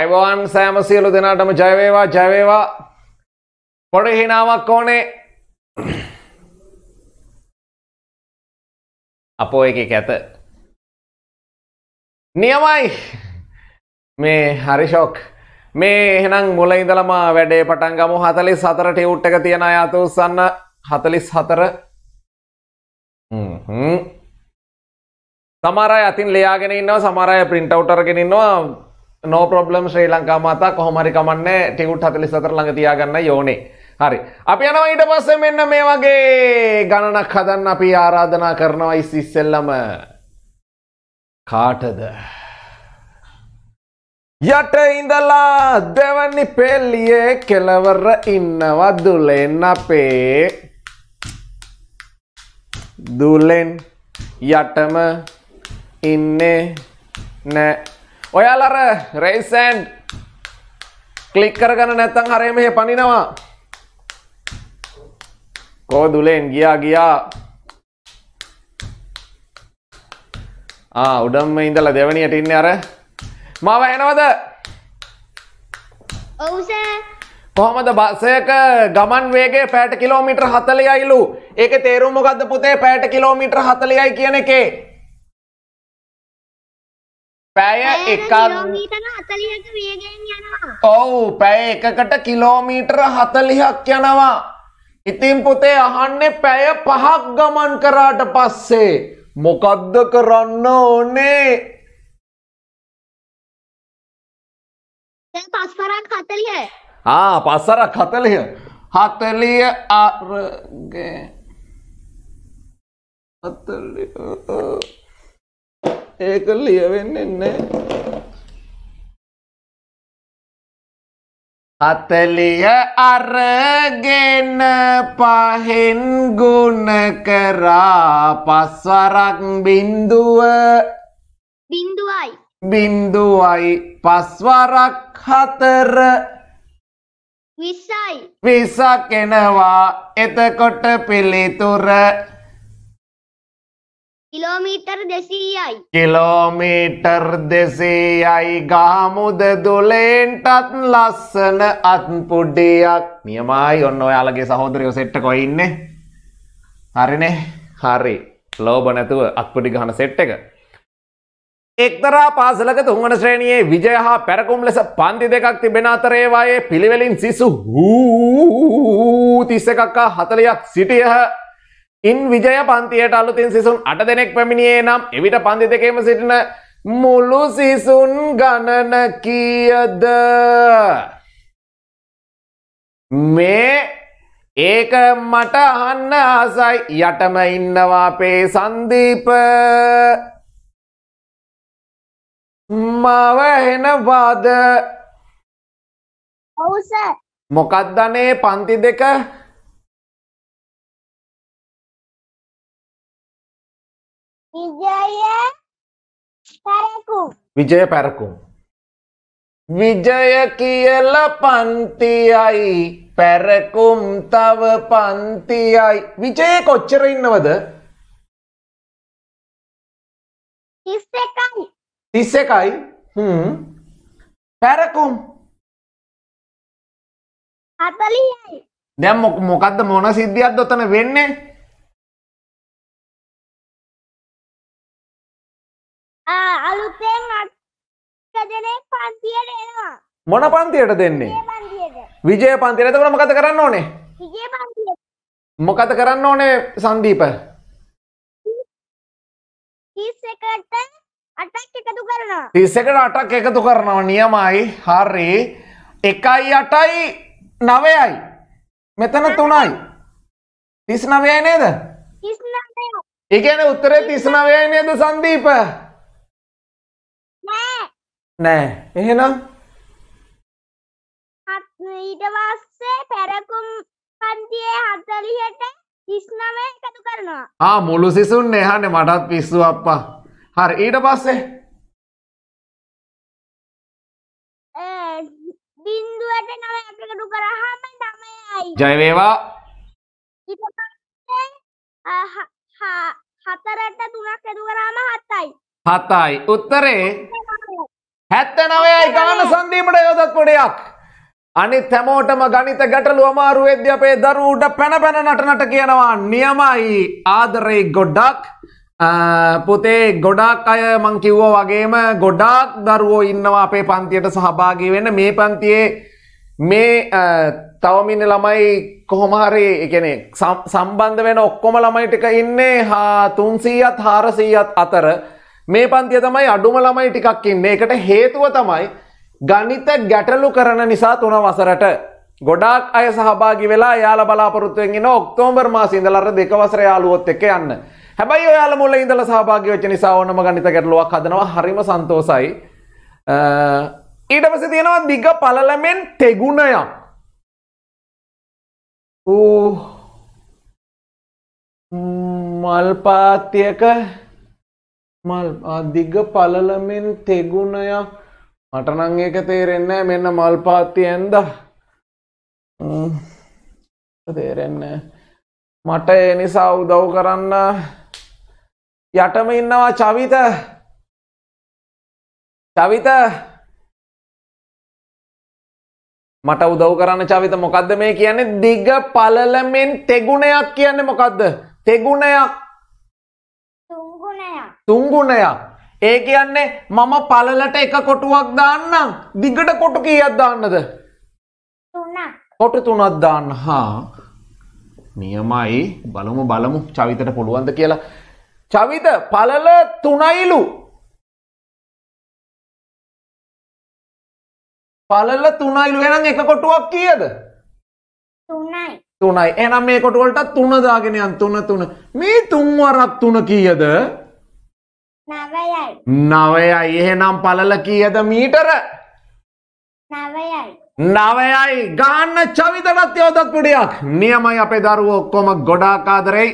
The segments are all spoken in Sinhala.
අයිබෝන් සෑම සියලු දෙනාටම ජයවේවා ජයවේවා පොඩ හිනාවක් ඕනේ අපෝ එකෙක් ඇත නියමයි මේ හරිෂෝක් මේ එහෙනම් මුල ඉඳලම වැඩේ පටන් ගමු හතලිස් හතරට යුට්ටක තියෙන අය අත උස්සන්න හතලිස් හතර සමරය අතින් ලයාගෙන ඉන්නව සමරය ප්‍රින්ටවටරගෙනන්නවා නෝ ප්‍රොබ්ලම් ශ්‍රී ලංකා මාතා කොහොමරි කමන්නේ ටිකුට් 44 ළඟ තියාගන්න ඕනේ. හරි. අපි යනවා ඊට පස්සේ මෙන්න මේ වගේ ගණනක් හදන්න අපි ආරාධනා කරනවා ඉස්සෙල්ලම. කාටද? යට ඉඳලා දෙවනි පෙල්ලියේ කෙලවර ඉන්නවා දුලෙන් අපේ දුලෙන් යටම ඉන්නේ නෑ ඔයාල අර රේසන් කලික් කරගන නැත්තං හරේ මෙහ පනිනවා කෝ දුලෙන් ගියා ගියා උඩම්ම ඉඳල දෙවනියට ඉන්න අර මව එනවද කොහොමද බස්සයක ගමන් වේගේ පෑට කිලෝමිට්‍ර හතලයයිලු ඒක තේරුම් මොකක්ද පුතේ පෑට කිලෝමිට්‍ර හතලයයි කියන එකේ පැය එකක් ඔව් පැය එකකට කිලෝමීටර හතලිහක් යනවා. ඉතින් පුතේ අහන්නේ පැය පහක් ගමන් කරාට පස්සේ මොකද්ද කරන්න ඕනේ? පස්වරක් හතලිය. ආ පස්වරක් හතලිය. හතලිය අරගේ හතලිය ඒක ලියවෙන්නේ නැහැ. අතලිය අරගෙන පහෙන් ගුණ කරා පස්වරක් බින්දුව බින්දුවයි බින්දුවයි පස්වරක් හතර විසයි විසක් එනවා එතකොට පිළිතුර කිලෝමීටර් දෙසීයයි. කිලෝමීටර් දෙසේයයි ගාමුද දුලේන්ටත් ලස්සන අත්පුඩ්ඩයක් නියමයි ඔන්න ඔයාලගේ සහෝදරයෝ සෙට්ටකො ඉන්න. හරිනේ හරි ලෝබ නැතුව අත්පුඩි ගහන සෙට් එක. එක්තරා පාසලක තුන්වන ශ්‍රේණියේ විජය හා පැරකුම් ලෙස පන්ති දෙකක් තිබෙන අතරේවායේ පිළිවෙලින් සිසු හූ තිස්ස එකක්කා හතලයක් සිටියහ ඉන් විජය පන්තියට අලුතින් සිසුන් අට දෙනෙක් පැමිණියේ නම් එවිට පන්ති දෙකේම සිටින මුළු සිසුන් ගණන කියද මේ ඒක මට අහන්න ආසයි යටම ඉන්නවා අපේ සන්දීප මාව හෙනවාද ඔව් සර් මොකක්ද අනේ පන්ති දෙක විජය පැරකුම් විජය කියල පන්තියයි පැරකුම් තව පන්තියයි විජය කොච්චර ඉන්නවද තිස්ස එකයි පැරකුම් දැම් මොකක්ද මොන සිද්ධියත් දොතන වෙන්නේ අලුතෙන් අට දෙනෙක් පන්තියට එනවා මොන පන්තියට දෙන්නේ විජය පන්තියට එතකොට මොකද කරන්න ඕනේ මොකද කරන්න ඕනේ සංදීප තිස්සකට අටක් එකතු කරනවා නියමයි හරි එකයි අටයි නවයයි මෙතන තුනයි තිස් නවයයි නේද ඒකන උත්තරේ තිස් නවයයි නේද සංදීප නෑ එහෙනම් ඊට වස්සේ පැරකුම් පන්තියේ හතලියට කිස්නම එකතු කරනවා ආ මුළු සිසුන් එහන මටත් පිස්සු අප්පා හරි ඊට පස්සේ බින්දුවට නම එකතු කරහම නමයයි ජයවේවා හතරට තුනක් එකතු කරාම හතයි හතයි උත්තරේ හැත්ත නවයයි ගාන සන්දීමට යොදත් පොඩයක්. අනිත් හැමෝටම ගනිත ගැටලු අමාරුවේද්‍ය අපේ දරුට පැන පැන නටනට කියනවා නියමයි ආදරේ ගොඩ්ඩක් පොතේ ගොඩක් අය මංකිව්වෝ වගේම ගොඩාක් දරුවෝ ඉන්නවා අපේ පන්තියට සහභාගී වෙන්න මේ පන්තියේ මේ තවමින්න ළමයි කොහොමහරි එකනෙ සම්බන්ධ වෙන ඔක්කොම ළමයි ටික ඉන්නේ හා තුන්සීයත් හාරසීයත් අතර මේ පන්තිය තමයි අඩුම ළමයි ටිකක් ඉන්නේ. ඒකට හේතුව තමයි ගණිත ගැටලු කරන නිසා තුන වසරට ගොඩාක් අය සහභාගි වෙලා යාල බලාපොරොත්තු වෙන ඔක්තෝබර් මාසේ ඉඳලා අර දෙක වසරේ යාළුවොත් එක්ක යන්න. හැබැයි ඔයාලා මුල ඉඳලා සහභාගි වෙච්ච නිසා ඕනම ගණිත ගැටලුවක් හදනවා. හරිම සන්තෝසයි. ඊට පස්සේ තියෙනවා දිග පළලමෙන් තෙගුණයක්. ඌ මල්පාත්‍යක මල් දිග පලලමෙන් තෙගුණයක් මටනං ඒක තේරෙන්න මෙන්න මල් පාත්ති ඇන්ද තේරෙන්න මට ඒ නිසා උදව් කරන්න යටම ඉන්නවා චවිත චවිත මට උදව් කරන්න චවිත මොකක්ද මේ කියන්නේ දිග පලලමෙන් තෙගුණයක් කියන්නේ මොකක්ද තෙගුණයක් තුන්ගුණය. ඒ කියන්නේ මම පලලට එක කොටුවක් දාන්නම් දිගට කොටු කීයක් දාන්නද කොටු තුනක් දාන්න හා නියමයි බලමු බලමු චවිතට පුළුවන්ද කියලා චවිත පලල තුනයිලු පලල තුනයිලු එනම් එක කොටුවක් කියද තුනයි එනම් මේ කොටුවලට තුන දාගෙනයන් තුන තුන මේ තුන්වරක් තුන කියද නවයයි නවයයි එහෙනම් පලල කීයද මීටර නවයයි නවයයි ගාන්න චවිතටත් යෝදත්පුඩියක් නියමයි අපේ දරුව ඔක්කොම ගොඩාකාදරෙයි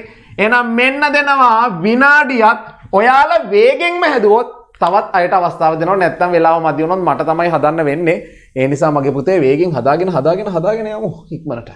එනම් මෙන්න දෙනවා විනාඩියත් ඔයාල වේගෙන්ම හැදුවොත් තවත් අයට අවස්ථාව දෙනවා නැත්තම් වෙලාව මදි වුණොත් මට තමයි හදන්න වෙන්නේ ඒ නිසා මගේ පුතේ වේගෙන් හදාගෙන හදාගෙන හදාගෙන යමු ඉක්මනට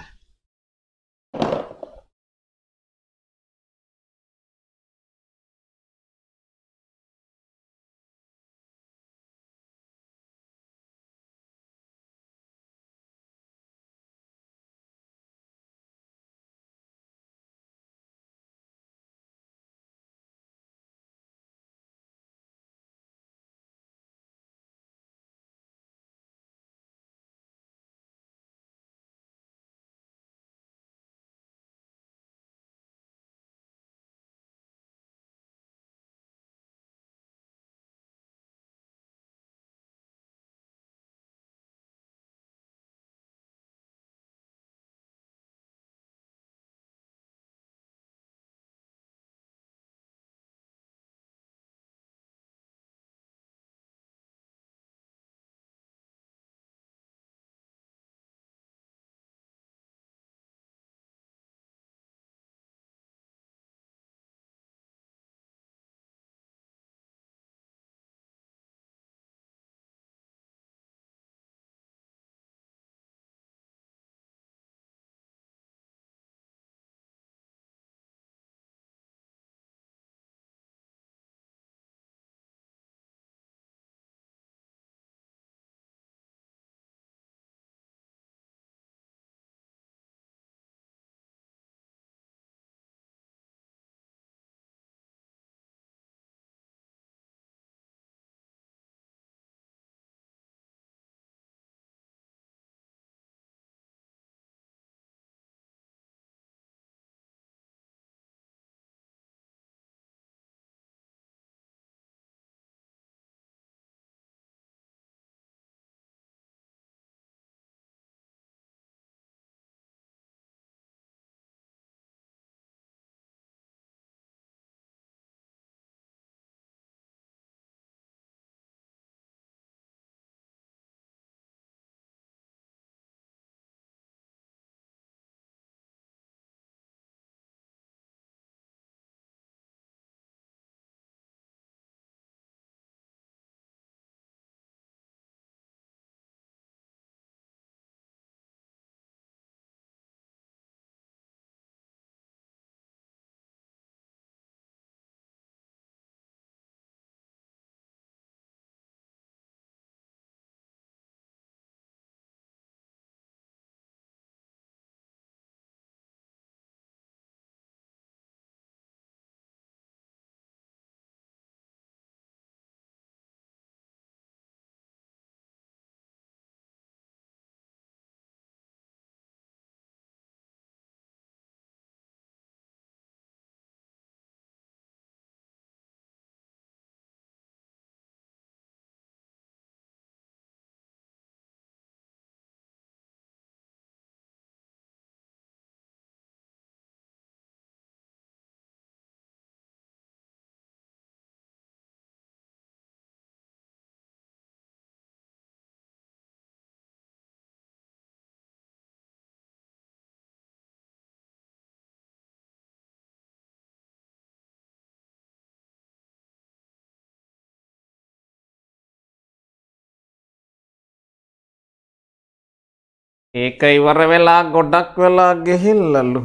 ඒක ඉවර වෙලා ගොඩක් වෙලා ගෙහිල්ලලු.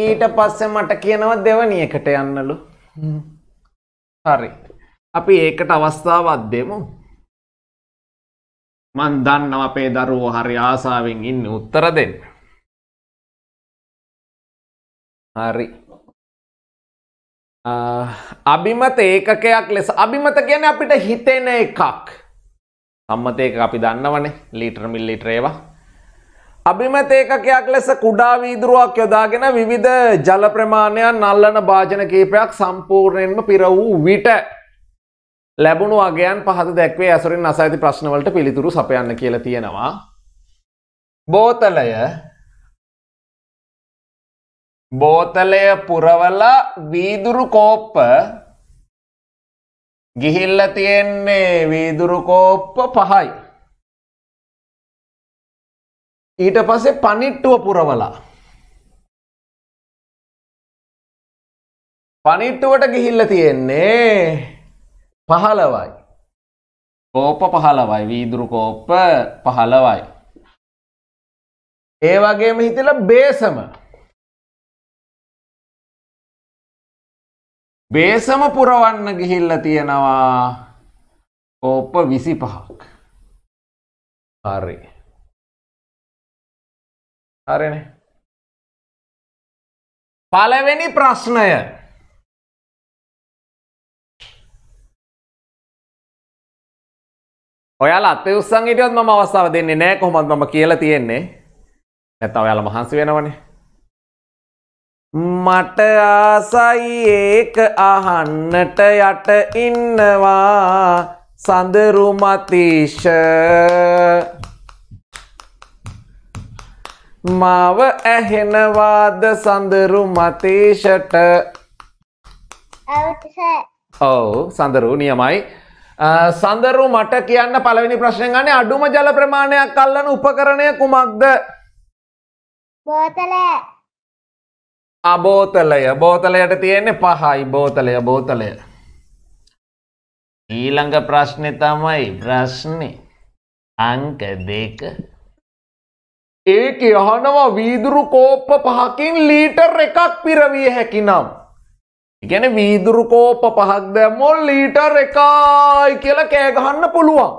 ඊට පස්සේ මට කියනවා දෙවනි එකට යන්නලු. හරි. අපි ඒකට අවස්ථාවක් දෙමු. මන් දන්නවා අපේ දරුවෝ හරි ආසාවෙන් ඉන්න උත්තර දෙන්න. හරි. අභිමත ඒකකයක් ලෙස අභිමත ගැන අපිට හිතෙන එකක්. සම්මතයක අපි දන්නවනේ ලීටර් මිල්ලිටර ඒවා. අභිමත ඒකකයක් ලෙස කුඩා වීදුරුවක් යොදාගෙන විවිධ ජල ප්‍රමාණයන් නල්ලන භාජන කීපයක් සම්පූර්ණයෙන්ම පිර වූ විට ලැබුණු අගයන් පහත දැක්වේ ඇසුරින් අසයිති ප්‍රශ්නවලට පිළිතුරු සපයන්න කියලා තියෙනවා. බෝතලය බෝතලය පුරවලා වීදුරු කෝප්ප ගිහිල්ල තියෙන්නේ වීදුරුකෝප්ප පහයි. ඊට පසේ පනිට්ටුව පුරවලා. පනිට්ටුවට ගිහිල්ල තියෙන්නේ පහලවයි. කෝප පහලවයි වීදුරුකෝප්ප පහලවයි. ඒ වගේම හිතලා බේසම බේසම පුරවන්න ගිහිල්ල තියෙනවා කෝප්ප විසි පහක් හරේ හරන පලවෙනි ප්‍රශ්නය ඔයාල අත උස්සන් ඉටියොත් ම අවස්ථාව දෙන්නේ නෑ කොහොමත් මම කියලා තියෙන්නේ ඇත ඔයාල මහන්සි වෙනවනේ මට ආසයි ඒක අහන්නට යට ඉන්නවා සඳරු මතීෂ මාව ඇහෙනවාද සඳරු මතේෂට ඔව් සඳරු නියමයි සඳරු මට කියන්න පළවෙනි ප්‍රශ්නය ගන්න අඩුම ජල ප්‍රමාණයක් අල්ලන උපකරණය කුමක්ද බෝතලය අබෝතලය බෝතලයට තියෙන්නේ පහයි බෝතලය බෝතලය ඊළඟ ප්‍රශ්නය තමයි ප්‍රශ්නය අංක දෙක ඒක යහනවා වීදුරු කෝප්ප පහකින් ලීටර් එකක් පිරවිය හැකි නම්. ඉගැන වීදුරු කෝප්ප පහක් දැම්මොල් ලීටර් එකයි කියල කෑගහන්න පුළුවන්.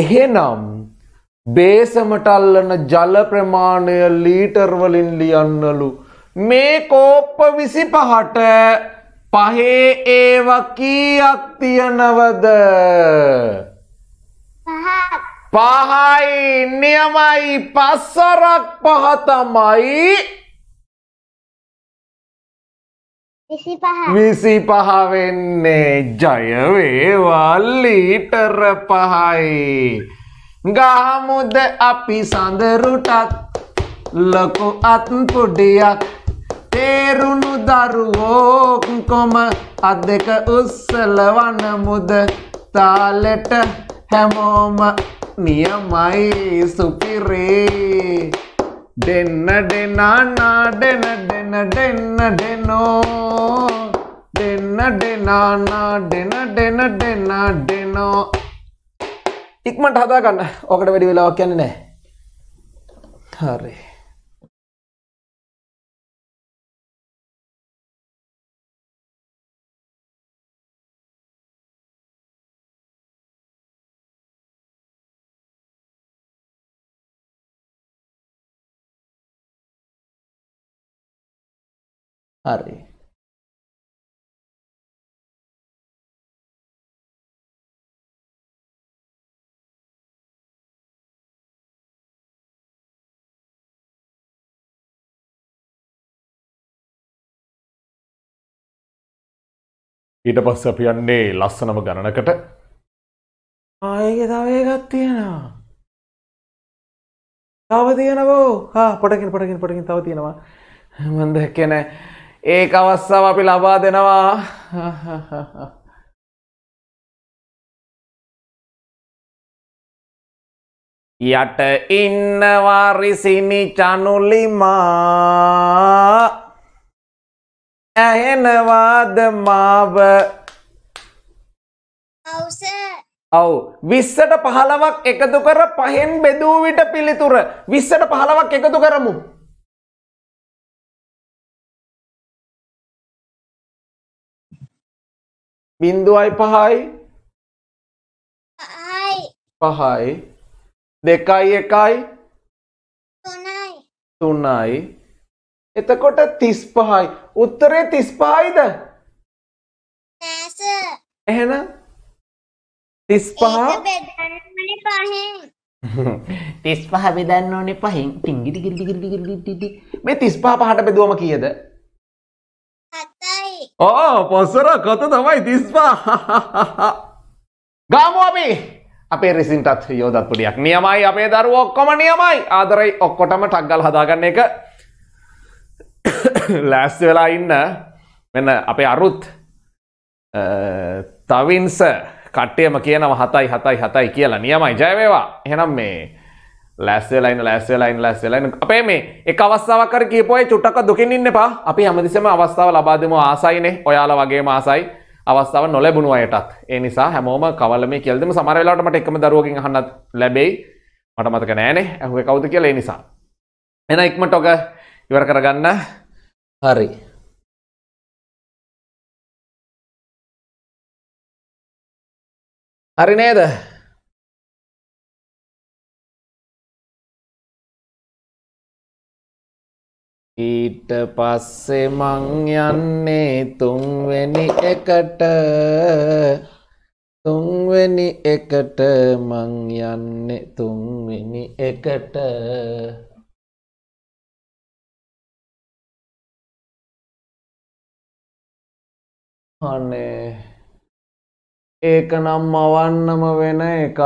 එහෙනම් බේසමටල්ලන ජල ප්‍රමාණය ලීටර්වලින් ලියන්නලු. මේ කෝප්ප විසි පහට පහේ ඒව කීයක් තියනවද. පහයි නියමයි පස්සරක් පහතමයි විසි පහ වෙන්නේ ජයවේවා ලීටර පහයි. ගාමුද අපි සඳරුටත් ලොකු අත්පුඩියක් තේරුණු දරුවෝකොම අදක උස්සලවන මුද තාලෙට හැමෝම නියමයි සුපිරේ දෙන්න දෙනානා දෙන දෙන දෙන්න දෙනෝ දෙන්න දෙනානා දෙන දෙන දෙන්න දෙනෝ ඉක්මට හදාගන්න ඕකට වැඩි වෙලාවක් යන්න නෑ හරි හරි ඊට පස්ස අපි යන්නේ ලස්සනම ගණනකට ආයක තවයකත් තියෙනවා තව තියෙනවෝ හා පොටකින් පොටකින් පොටකින් තව තියෙනවා මන්ද කැන ඒ අවස්සාව අපි ලබා දෙනවා යට ඉන්නවා රිසිනි චනුලිමා ඇහෙනවාද මාව ඔව් විස්සට පහලවක් එකතු කර පහෙන් බෙදූ විට පිළිතුර විස්සට පහලවක් එකතු කරමු බින්දුවයි පහයි පහයි දෙකයි එකයි තුනයි එතකොට තිස් පහයි උත්තරේ තිස් පහයිද එහෙන තිස් පහ තිස් පහ බෙදන්න ඕනේ පහෙන් ටිංගිටි ගිරිටි ගිරිටි ගිරිටි මේ තිස් පහ පහට බෙදුවම කීයද හතයි ඕ පොස්සර කොත තමයි තිස් පහ ගාමු අපි අපේ රිසින්ටත් යෝදත් පුඩියක් නියමයි අපේ දරුවෝ ඔක්කොම නියමයි ආදරයි ඔක්කොටම ටක්ගල් හදාගන්න එක ලෑස්ති වෙලා ඉන්න මෙන්න අපේ අරුත් තවින්ස කට්ටියම කියනව හතයි හතයි හතයි කියලා නියමයි ජයවේවා එහෙනම් මේ ලැස්සවෙලයින්න ලැස්සවෙලයින් ලැස්සවෙලයින් අපේ මේ එක අවස්ථාවක් කර කියපොයි චුට්ටක් දුකින් ඉන්න එපා අපි හැමතිස්සම අවස්ථාව ලබා දෙමු ආසයිනේ ඔයාලා වගේම ආසයි අවස්ථාව නොලැබුණු අයටත් ඒ නිසා හැමෝම කවල මේ කියලා දෙමු සමහර වෙලාවට මට එකම දරුවකින් අහන්නත් ලැබෙයි මට මතක නෑනේ ඇහුවේ කවුද කියලා ඒ නිසා එන ඉක්මට ඔක ඉවර කරගන්න හරි හරි නේද ඊට පස්සේ මං යන්නේ තුන්වෙනි එකට තුන්වෙනි එකට මං යන්නේ තුන්වෙනි එකට අනේ ඒක නම් මවන්නම වෙන එකක්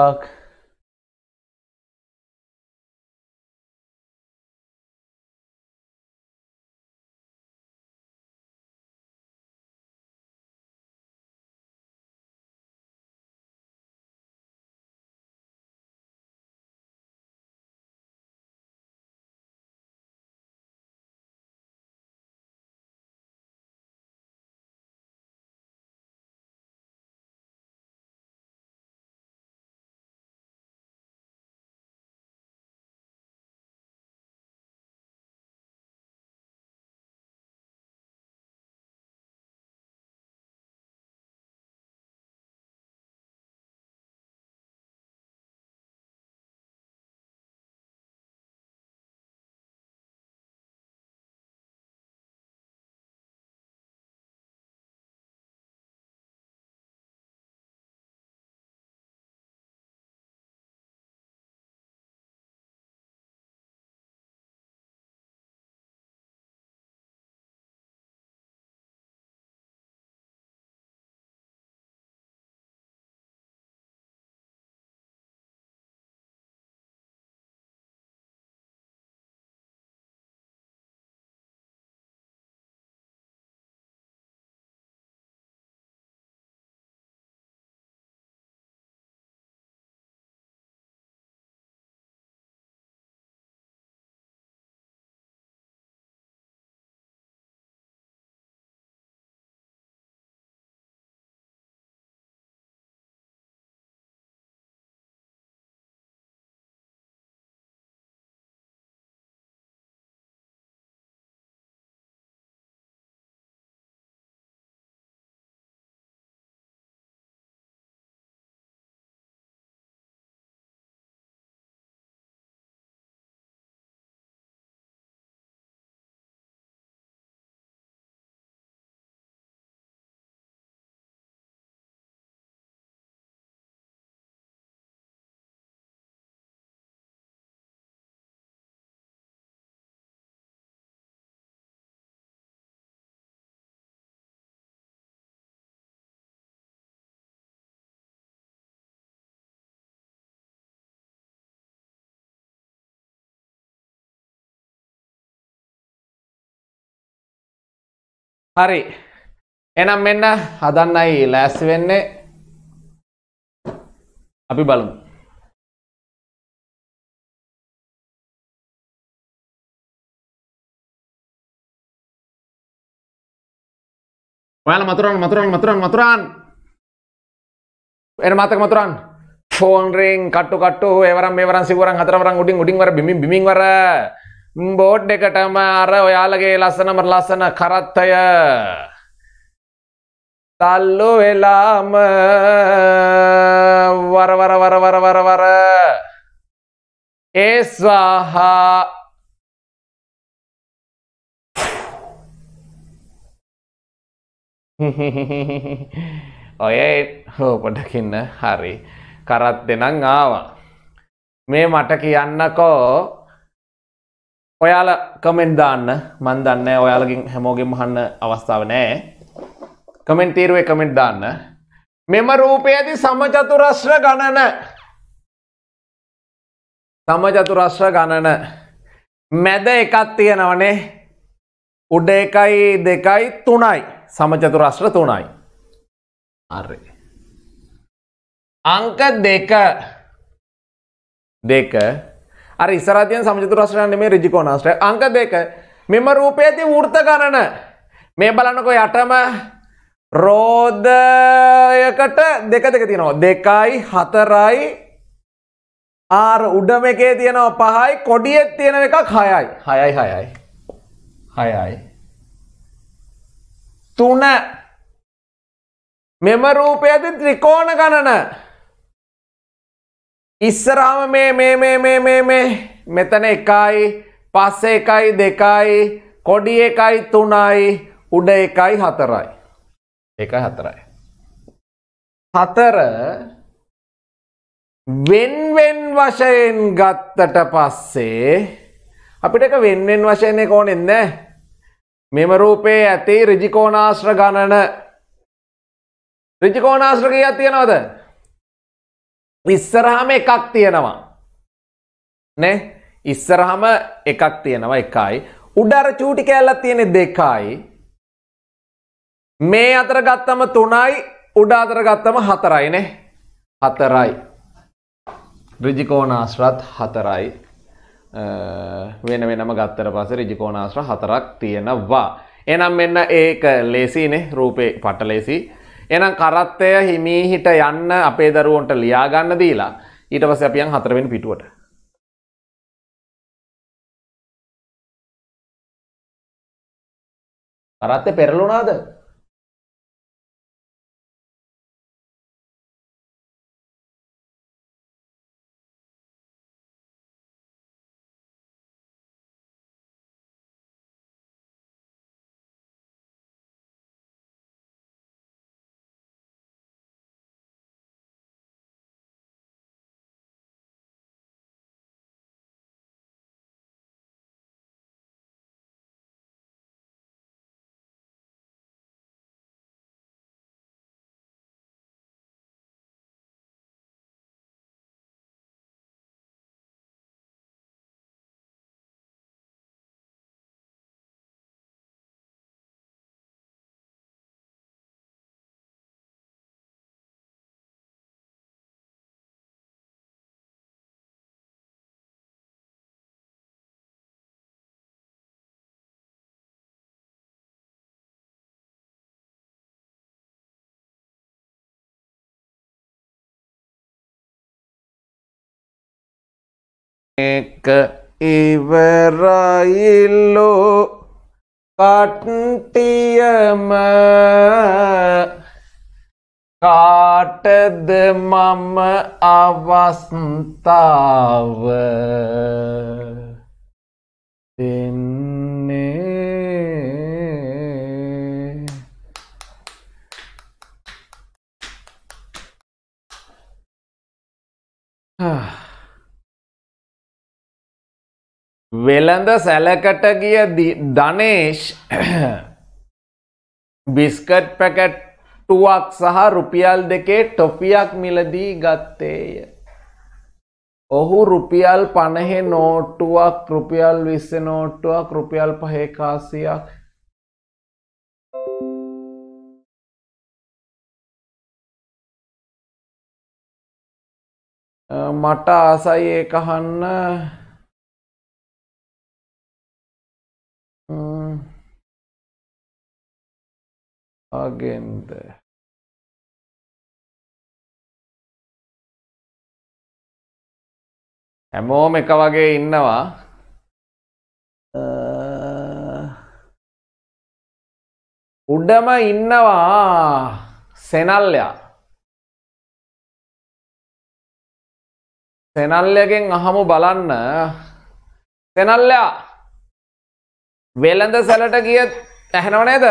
හරි එනම් මෙන්න හදන්නයි ලෑස්ති වෙන්නේ අපි බලමු ඔයාලා මතුරන් මතුරන් මතුරන් මතුරන් එන මතක මතුරන් ෆෝන් රින් කට්ටු කට්ටු එවරම් මෙවරම් සිවරම් හතරවරම් උඩින් උඩින් වර බිමින් බිමින් වර බෝඩ් එකටම අර ඔයාලගේ ලස්සනම ලස්සන කරත්තය තල්ලු වෙලාම වරවර වරවර වරවර ඒස්වාහා ඔය හෝපටකින්න හරි කරත් දෙනං ආවා මේ මට කියන්නකෝ ඔයාල කමෙන්ට් දාන්න මන් දන්න ඔයාලගින් හැමෝගෙන් මහන්න අවස්ථාව නෑ කමෙන්ටීරුවේ කමෙන්ට් දාන්න මෙම රූපයේති සමචතුරශ්‍ර ගණන සමචතුරශ්‍ර ගණන මැද එකක් තියෙනවනේ උඩ එකයි දෙකයි තුනයි සමචතුරශ්‍ර තුනයි අරි අංක දෙක දෙක අර ඉස්සරතියන් සමජතුරශ්‍රයන්න මේ රිජිකෝනාස්ට අංක දෙක මෙම රූපයති වෘර්ත ගණන මේ බලන්නකො යටම රෝධයකට දෙක දෙක තියෙනවා දෙකයි හතරයි ආර උඩම එකේ තියෙනවා පහයි කොඩියෙත් තියෙන එකක් හයයි හයයි හයයි හයයි තුන මෙම රූපයති ත්‍රිකෝණ ගණන ඉස්සරාම මේ මේ මේ මේ මේ මේ මෙතන එකයි පස්ස එකයි දෙකයි කොඩි එකයි තුනයි උඩ එකයි හතරයි එකයි හතරයි හතර වෙන්වෙන් වශයෙන් ගත්තට පස්සේ අපිට එක වෙන්වෙන් වශයෙන් එක ඕනෙත් නෑ මෙම රූපයේ ඇති ඍජිකෝණාශ්‍ර ගණන ඍජිකෝණාශ්‍ර කීයක් තියනවද ඉස්සරහම එකක් තියෙනවා. නේ ඉස්සරහම එකක් තියෙනවා එකයි. උඩර චූටි කෑල්ලක් තියෙන දෙකයි. මේ අතර ගත්තම තුනයි උඩ අතර ගත්තම හතරයි නේ. හතරයි. ඍජිකෝණාශ්‍රත් හතරයි. වෙන වෙනම ගත්තට පස්සේ ඍජිකෝණාශ්‍ර හතරක් තියෙනවා. එහෙනම් මෙන්න ඒක ලේසිනේ රූපේ පටලේසි. එනම් කරත්තය හිමී හිට යන්න අපේ දරුවන්ට ලියාගන්න දීලා ඊට පස්සේ අපි යන් හතරවෙනි පිටුවට කරත්තේ පෙරළුණාද එක ඉවරයිල්ලෝ කට්ටියම කාටද මම අවස්ථාව දෙන්නේ ආ වෙළඳ සැලකට ගිය ධනේශ් බිස්කට් පැකට්ටුවක් සහ රුපියල් දෙකේ ටොපියක් මිලදී ගත්තේය. ඔහු රුපියල් පණහෙ නෝට්ටුවක් රුපියල් විස්ස නෝට්ටුවක් රුපියල් පහේකාසියක් මට ආසයි ඒ කහන්න agenda හැමෝම එක වගේ ඉන්නවා උඩම ඉන්නවා සෙනල්ලයා සෙනල්ලයගෙන් අහමු බලන්න සෙනල්ලයා වෙළඳ සැලට ගිය ඇහෙනව නේද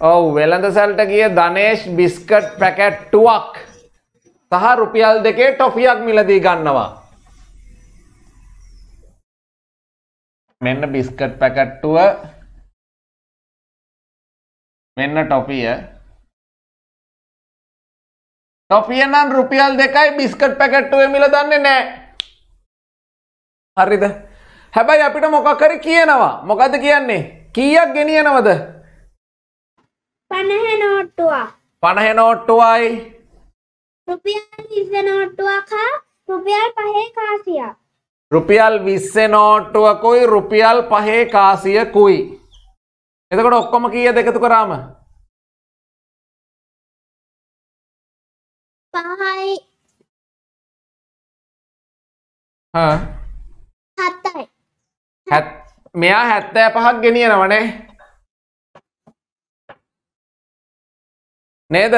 ඔව් වෙළඳසල්ට ගිය ධනේශ් බිස්කට් පැකැට්ටුවක් සහ රුපියල් දෙකේ ටොෆියක් මිලදී ගන්නවා. මෙන්න බිස්කට් පැකට්ටුව මෙන්න ටොපිය ටොපිය නම් රුපියල් දෙකයි බිස්කට් පැකට්ටුවේ මිල දන්නේ නෑ හරිද හැබැයි අපිට මොකක් හරි කියනවා මොකද කියන්නේ කීයක් ගෙනියනවද පණහ නෝට්ටුවක් පණහ නෝට්ටුවයි රුපියල් විස්ස නෝට්ටුවක් හා රුපියල් පහේ කාසියක් රුපියල් විස්ස නෝට්ටුවකුයි රුපියල් පහේ කාසියකුයි එතකොට ඔක්කොම කීයද එකතු කරාම පහයි හතයි මෙයා හැත්තෑ පහක් ගෙනියනවනේ නේද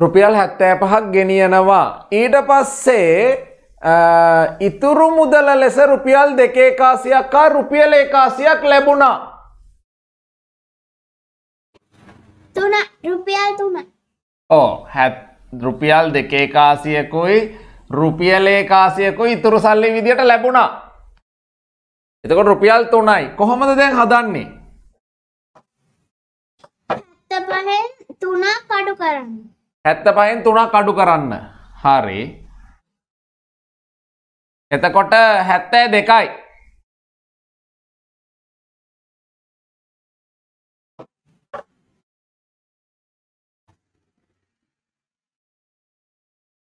රුපියල් හැත්තෑ පහක් ගෙනියනවා. ඊට පස්සේ ඉතුරු මුදල ලෙස රුපියල් දෙකේ කාසියක්කා රුපියල ඒකාසියක් ලැබුණා. තුන රුපියල් තුන ඕ හැත් රුපියල් දෙකේ කාසියකුයි රුපියලේ කාසියකු ඉතුරු සල්ලි විදියට ලැබුණා. එතකොට රුපියල් තුනයි කොහොමද දැන් හදන්නේ හැත්තපහෙන් තුනක් අඩු කරන්න හැත්තපහෙන් තුනක් අඩු කරන්න හරි එතකොට හැත්තෑ දෙකයි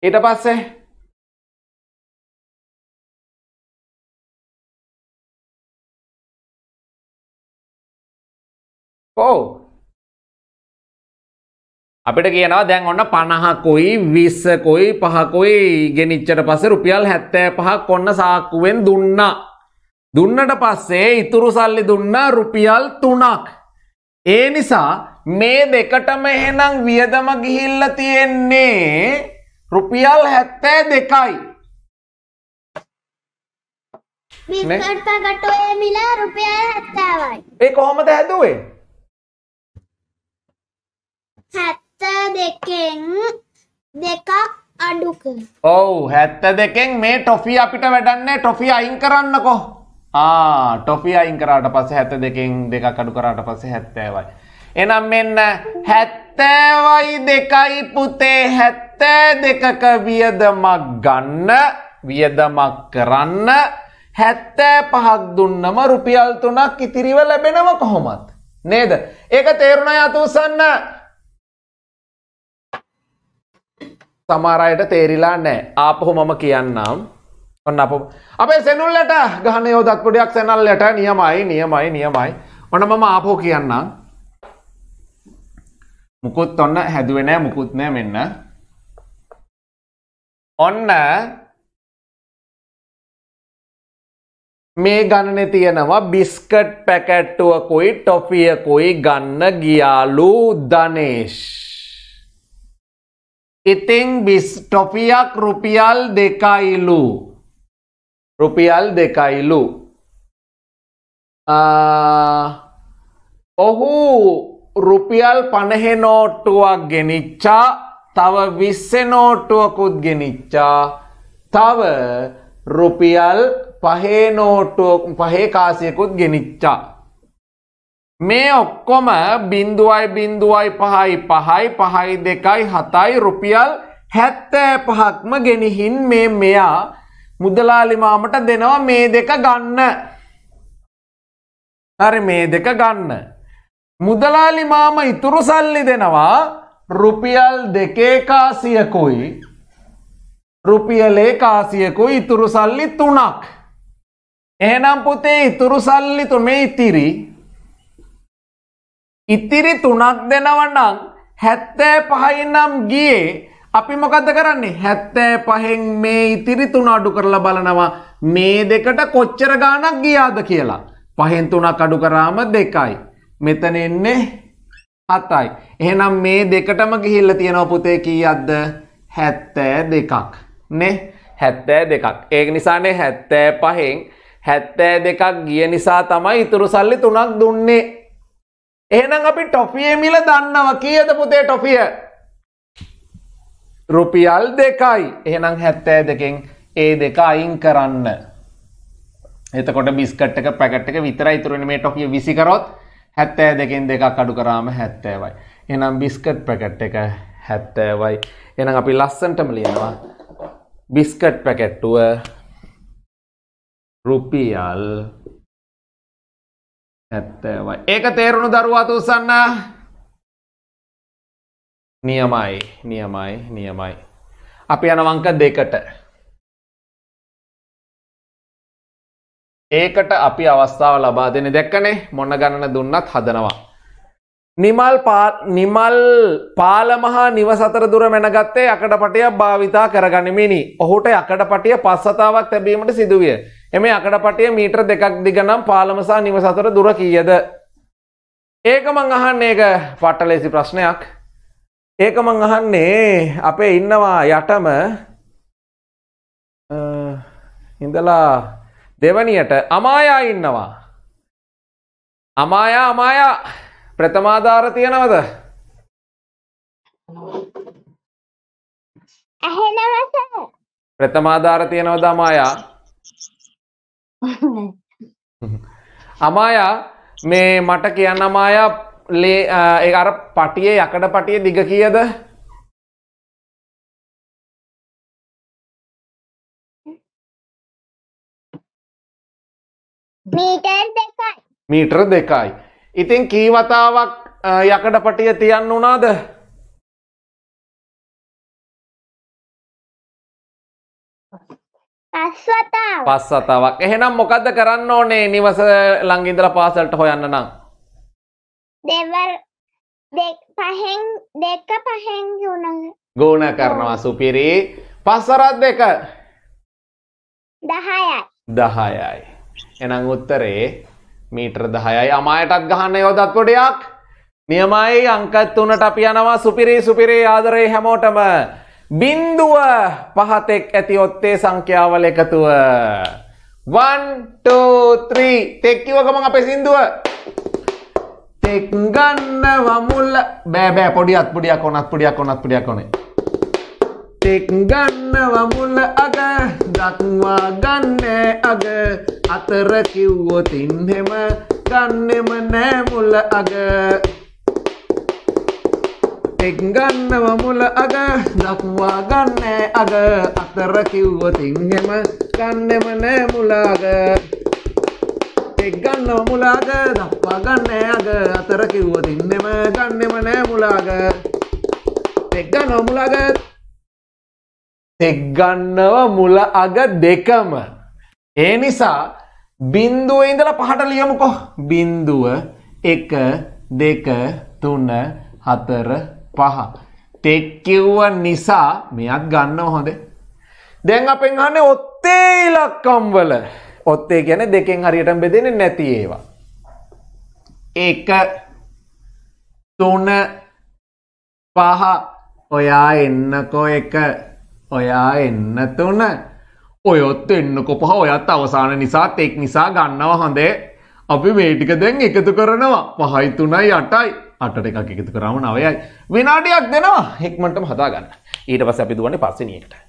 ඊට පස්සේ ඕ අපිට කියනවා දැන් ඔන්න පණහකොයි විස්සකොයි පහකොයි ගෙනිච්චට පස්සේ රුපියල් හැත්තෑ පහක් ඔන්න සාක්කුවෙන් දුන්නා. දුන්නට පස්සේ ඉතුරු සල්ලි දුන්න රුපියල් තුනක්. ඒ නිසා මේ දෙකටම එහෙනම් වියදම ගිහිල්ල තියෙන්නේ රුපියල් හැත්තෑ දෙකයි. ඒ කොහොමද හැදුවේ? හැත් දෙකෙන් දෙකක් අඩු කර. ඔව් 72කින් මේ ටොෆි අපිට වැඩන්නේ ටොෆි අයින් කරන්නකෝ. ආ ටොෆි අයින් කරාට පස්සේ 72කින් දෙකක් අඩු කරාට පස්සේ 70යි. එහෙනම් මෙන්න 70යි දෙකයි පුතේ 72ක වියදමක් ගන්න වියදමක් කරන්න 75ක් දුන්නම රුපියල් 3ක් ඉතිරිව ලැබෙනව කොහොමද? නේද? ඒක තේරුණා යතුසන්න. සමාරයට තේරිලා නෑ ආපහු මම කියන්නම් ඔන්න අප අපේ සෙනුල්ලට ගහන යෝදත්පුඩයක් සැනල්ලට නියමයි නියමයි නියමයි ඔන්න මම ආපෝ කියන්නම් මුකුත් ඔන්න හැදුවෙනෑ මුකුත් නෑ මෙන්න ඔන්න මේ ගණනෙ තියෙනවා බිස්කට් පැකැට්ටුවකුයි ටොපියකුයි ගන්න ගියාලු ධනේශ් ඉතිං බිස් ටොපියක් රුපියල් දෙකයිලු රුපියල් දෙකයිලු ඔහු රුපියල් පණහෙනෝට්ටුවක් ගෙනිච්චා තව විස්සනෝට්ටුවකුත් ගෙනිච්චා තව රුපියල් පහේනෝට්ටුවක් පහේ කාසියකුත් ගෙනිච්චා මේ ඔක්කොම බින්දුවයි බින්දුවයි පහයි පහයි පහයි දෙකයි හතයි රුපියල් හැත්තෑ පහක්ම ගෙනහින් මේ මෙයා මුදලාලිමාමට දෙනවා මේ දෙක ගන්න. හරි මේ දෙක ගන්න. මුදලාලිමාම ඉතුරු සල්ලි දෙනවා රුපියල් දෙකේ කාසියකුයි රුපියලේ කාසියකුයි ඉතුරු සල්ලි තුනක්. එහෙනම් පුතේ ඉතුරු සල්ලි තුනේ ඉතිරි ඉතිරි තුනක් දෙනවනම් හැත්තෑ පහයිනම් ගියේ අපි මොකද කරන්නේ හැත්තෑ පහෙන් මේ ඉතිරි තුනාඩු කරලා බලනවා මේ දෙකට කොච්චර ගානක් ගියාද කියලා. පහෙන් තුනක් අඩු කරාම දෙකයි. මෙතන එන්නේ හතයි. එහෙනම් මේ දෙකටම ගිහිල්ලා තියෙනවා පුතේ කීයක්ද? 72ක්. නේ? 72ක්. ඒක නිසානේ 75න් 72ක් ගිය නිසා තමයි ඉතුරු සල්ලි තුනක් දුන්නේ. එහෙනම් අපි ටොෆිය මිල දන්නවා කියද පුතේ ටොෆිය රුපියල් දෙකයි එහෙනම් හැත්තෑ දෙකෙන් ඒ දෙක අයින් කරන්න එතකොට බිස්කට් එක පැකට් එක විතරයි ඉතුරුනේ මේ ටොෆිය විසිකරොත් හැත්තෑ දෙකෙන් දෙකක් අඩු කරාම හැත්තෑවයි එහෙනම් බිස්කට් පැකට් එක හැත්තෑවයි එහෙනම් අපි ලස්සන්ටම ලියනවා බිස්කට් පැකට්ටුව රුපියල් ඇත්තමයි ඒක තේරුණු දරුවා තුසන්න නියමයි නියමයි නියමයි අපි යන වංක දෙකට ඒකට අපි අවස්ථාව ලබා දෙන දැක්කනේ මොන ගණන දුන්නත් හදනවා නිමල් නිමල් පාලමහා නිවස අතර දුර මැනගත්තේ යකඩ පටයක් භාවිතා කරගනිමිනි ඔහුට යකඩ පටිය පස් සතාවක් තැබීමට සිදුවිය එම අකටපටිය මීටර් දෙකක් දිගනම් පාලමසා නිව සතර දුර කියද. ඒක මං අහන්නේ ඒක පට්ටලේසි ප්‍රශ්නයක්. ඒක මං අහන්නේ අපේ ඉන්නවා යටම ඉඳලා දෙවනියට අමායා ඉන්නවා. අමායා අමායා ප්‍රථමාධාර තියෙනවද? ඇහෙනවද? ප්‍රථමාධාර තියෙනවද අමායා? අමායා මේ මට කියන්න අමායා ලේ ඒ අර පටියේ යකඩ පටිය දිග කියද මීටර් දෙකයි ඉතින් කීවතාවක් යකඩ පටිය තියන්න වනාද පස් සතාවක් එහෙනම් මොකක්ද කරන්න ඕනේ නිවස ළඟින්දල පාසල්ට හොයන්න නම් දෙවල් පහෙන් දෙක පහෙන් ගුණ ගුණ කරනවා සුපිරි පස්සරත් දෙක දහයයි දහයයි එනම් උත්තරේ මීටර් දහයයි අමායටත් ගහන්න යෝදත් පොඩයක් නියමයි අංකත් තුනට අපි යනවා සුපිරි සුපිරි ආදරේ හැමෝටම බින්දුව පහතෙක් ඇතිඔත්තේ සංඛ්‍යාවල එකතුව. 1,2,3 තෙක්කිවකමන් අපේ සින්දුව. තෙක්ගන්න වමුල්ල බෑබෑ පොඩියත් පුඩියක් ඕනත් පුඩියක් ඕනත් පුඩියක් ඕනේ. තෙක්ගන්න වමුල්ල අග දක්වා ගන්නේ අග අතර කිව්වොතින්හෙම ගන්නෙම නෑමුල්ල අග එක් ගන්නව මුල අග දක්වා ගන්නෑ අග අතර කිව්වතින්හෙම ගන්නෙම නෑ මුලාග එක් ගන්නව මුලාග දක්වා ගන්නෑ අග අතර කිව්වතින්නෙම ගන්නෙම නෑ මුලාග එක් ගන්නව මුලාග එක් ගන්නව මුල අග දෙකම ඒ නිසා බින්දුව ඉඳල පහට ලියමුකො බින්දුව එක දෙක තුන්න හතර පහ තෙක්කිව්ව නිසා මෙයත් ගන්න හොඳ දැන් අපෙන් හන්න ඔත්තේ ඉලක්කම්වල ඔත්තේ ගැන දෙකෙන් හරියට බෙදෙන නැති ඒවා එක තුන පහ ඔයා එන්නකෝ එක ඔයා එන්න තුන ඔයොත් එන්නකො පහ ඔයත් අවසාන නිසා තෙක් නිසා ගන්නවා හොඳේ අපි මේටික දැන් එකතු කරනවා පහයි තුනයි අටයි අටට එකක් එකතු කරම නවයයි විනාඩියක් දෙනවා හෙක්මටම හදාගන්න ඊට පස අපි දුවන්නේ පස්සනයට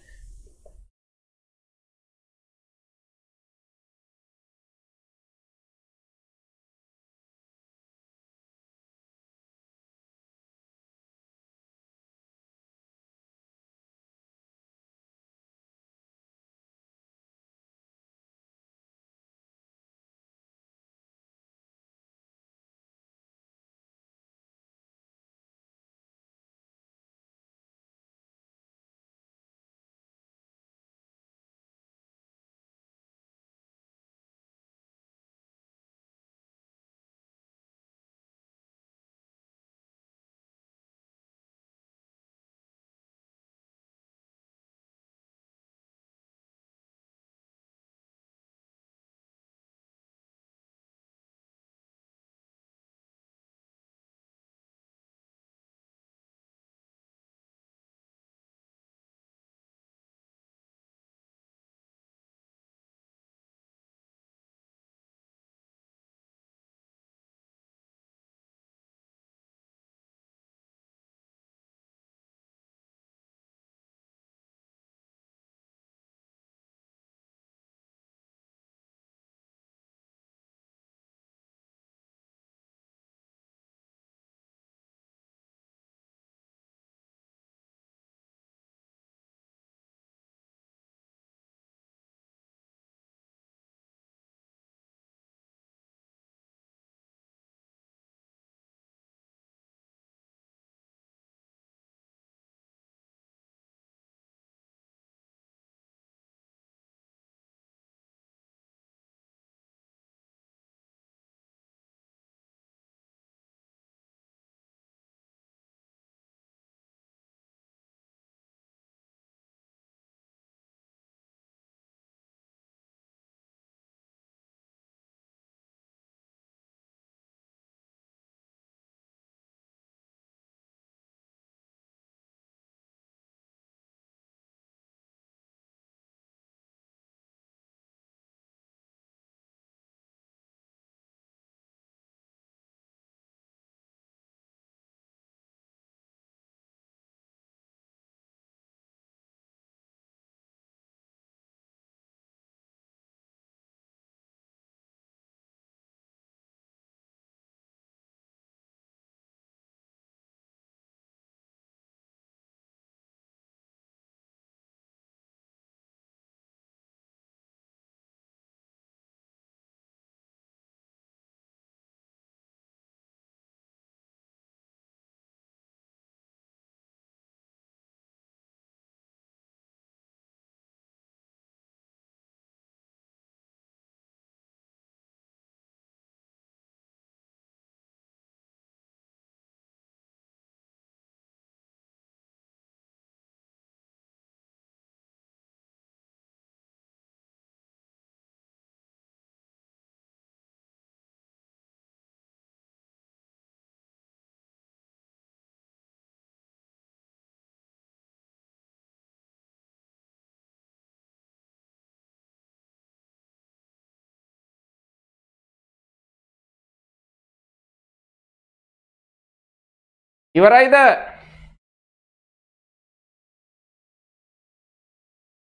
ඉවරයිද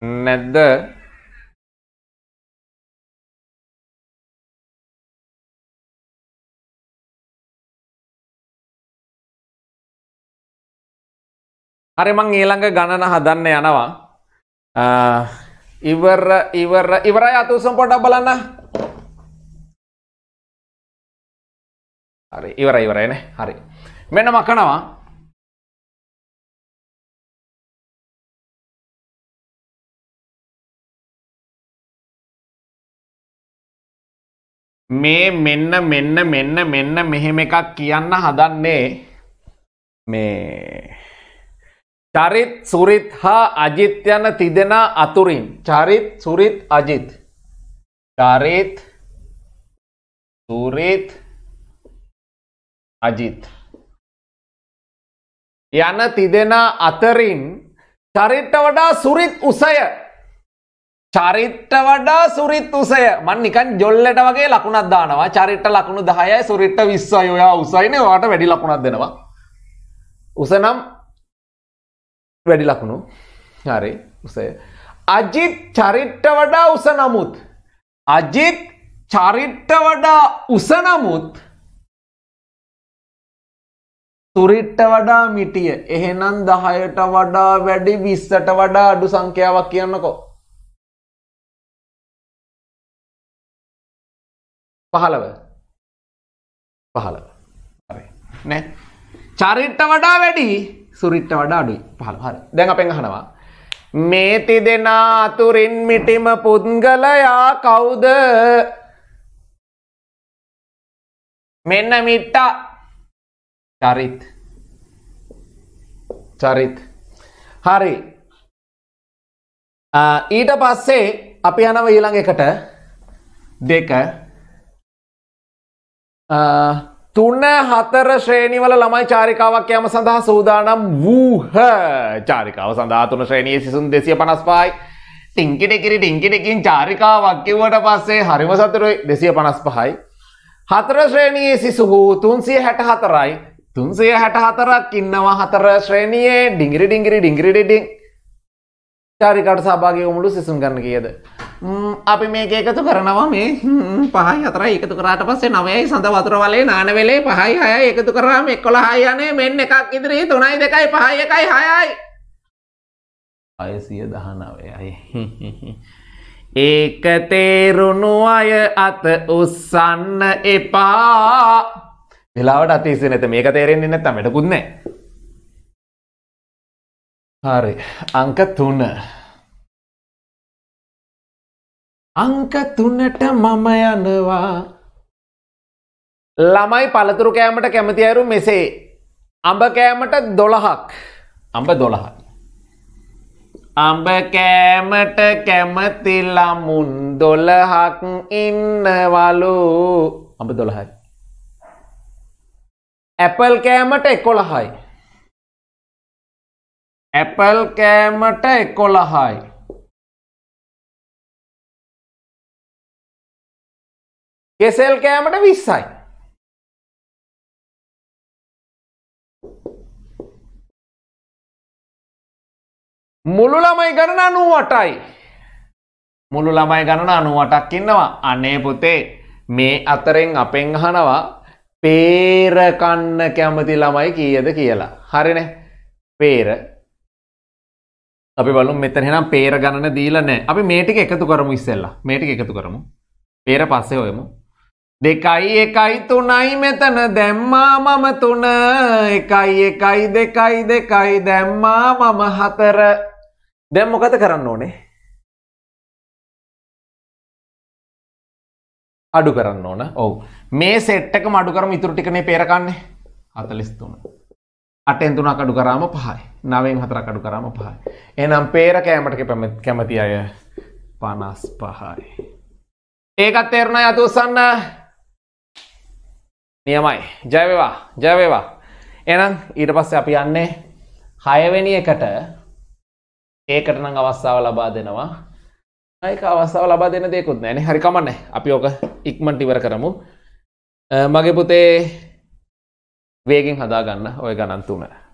නැද්ද හරි මං ඊළඟ ගණන හදන්න යනවා ඉවර ඉවර ඉවරයි අතුසම් පොඩක් බලන්න හරි ඉවරයි ඉවරයි නේ හරි මෙන්න මකනවා මේ මෙන්න මෙන්න මෙන්න මෙන්න මෙහෙම එකක් කියන්න හදන්නේ මේ චරිත් සුරිත් හා අජිත් යන තිදෙනා අතුරින් චරිත් සුරිත් අජිත් චරිත් සුරිත් අජිත් යන තිදෙනා අතරින් චරිට්ට වඩා සුරිත් උසය චරිට්ට වඩා සුරිත් උසය මන් නිකන් ජොල්ලට වගේ ලකුණක් දානවා චරිට්ට ලකුණු දහයයි සුරිට්ට විස්සයි ඔයා උසයින වාට වැඩි ලකුණක් දෙනවා උසනම් වැඩි ලකුණු හරි උසය අජිත් චරිට්ට වඩා උස නමුත් අජිත් චරිට්ට වඩා උස නමුත් තුරිට්ට වඩා මිටිය එහෙනම් දහයට වඩා වැඩි විස්සට වඩා අඩු සංඛ්‍යාවක් කියන්නකෝ. පහළව පහළව නෑ චරිට්ට වඩා වැඩි සුරිට්ට වඩා අඩුයි පහළ හරි දැන් අපෙන් අහනවා මේ තිදෙනා අතුරින් මිටිම පුද්ගලයා කවුද මෙන්න මිට්ටා චරිත් චරිත් හරි ඊට පස්සේ අපි යනව ඊළඟ එකට දෙක තුන්න හතර ශ්‍රේණිවල ළමයි චාරිකාවක් යම සඳහා සූදානම් වූහ චාරිකාව සඳහා තුන ශ්‍රේණියේ සිසුන් දෙසිය පනස් පායි ටිංකිටෙකිරි ටිංකිටකින් චාරිකාවක් කිව්වට පස්සේ හරිම සතුරුයි දෙසිය පනස් පහයි හතර ශ්‍රේණියේ සිසුහු තුන්සිය හැට හතරයි තුන්සය හැට හතරක් ඉන්නවා හතර ශ්‍රේණයේ ඩිංගිරි ඩිංගිරි ඩිංගිරිඩිඩිං චාරිකට සභාගේ මුළු සිසුම් කරන කියද. අපි මේක එකතු කරනවා මේ පහයි හතරයි එකතු කරාට පස්සේ නවයයි සඳ වතුරවලේ නානවෙලේ පහයි හය එකතු කරාම එක්කොළ හයනේ මෙන්න එකක් ඉදිරී තුනයි දෙකයි පහයි එකයි හයයි අයසිය දහනවයයි ඒක තේරුණු අය අත උස්සන්න එපා වෙලාවට අතිස්සේ නැත මේක තේරෙන්නේ නැත්තම් වැඩකුත් නැහැ. හරි. අංක 3. අංක 3ට මම යනවා. ළමයි පළතුරු කෑමට කැමති අයරු මෙසේ. අඹ කෑමට 12ක්. අඹ 12ක්. අඹ කෑමට කැමති ළමුන් 12ක් ඉන්නවලු. අඹ 12යි. ඇපල් කෑමට එකොළහයි ඇපල් කෑමට එකොළහයි කෙසෙල් කෑමට විස්සයි මුළු ළමයි ගණන අනුවටයි මුළු ළමයි ගණන අනුවටක් ඉන්නවා අනේ පුතේ මේ අතරෙන් අපෙන් අහනවා පේරකන්න කැමති ළමයි කියද කියලා. හරින පේර අපි බලු මෙතනම් පේර ගණන දීලනෑ අපි මේටික එකතු කරමු ඉස්සෙල්ලා මේටික එකතු කරමු පේර පස්සේ ඔයමු දෙකයි එකයි තුනයි මෙතන දැම්මා මම තුන එකයි එකයි දෙකයි දෙකයි දැම්මා මම හතර දැම්මොකත කරන්න ඕනේ අඩු කරන්න ඕන ඔවු මේ සෙට්ටක මඩුකරම ඉතුරු ටිකනේ පේරකන්නේ හතලිස්තුන. අටෙන් තුනක් අඩු කරාම පහයි නවෙන් හතරක් අඩු කරාම පහයි. එනම් පේර කෑමට කැමති අය පනස් පහයි. ඒකත් තේරණ අතුසන්න නියමයි ජයවේවා ජයවේවා එනම් ඊට පස්ස අපි යන්නේ හයවෙනි එකට ඒකට නං අවස්සාාව ලබා දෙනවා ඒක අවස්සාාව ලබා දෙන දෙකුත් නෑන හරිකමන්න අපි ඕක ඉක්මන්ටිවර කරමු මගේ පුතේ වේගෙන් හදාගන්න ඔය ගණන්තුනට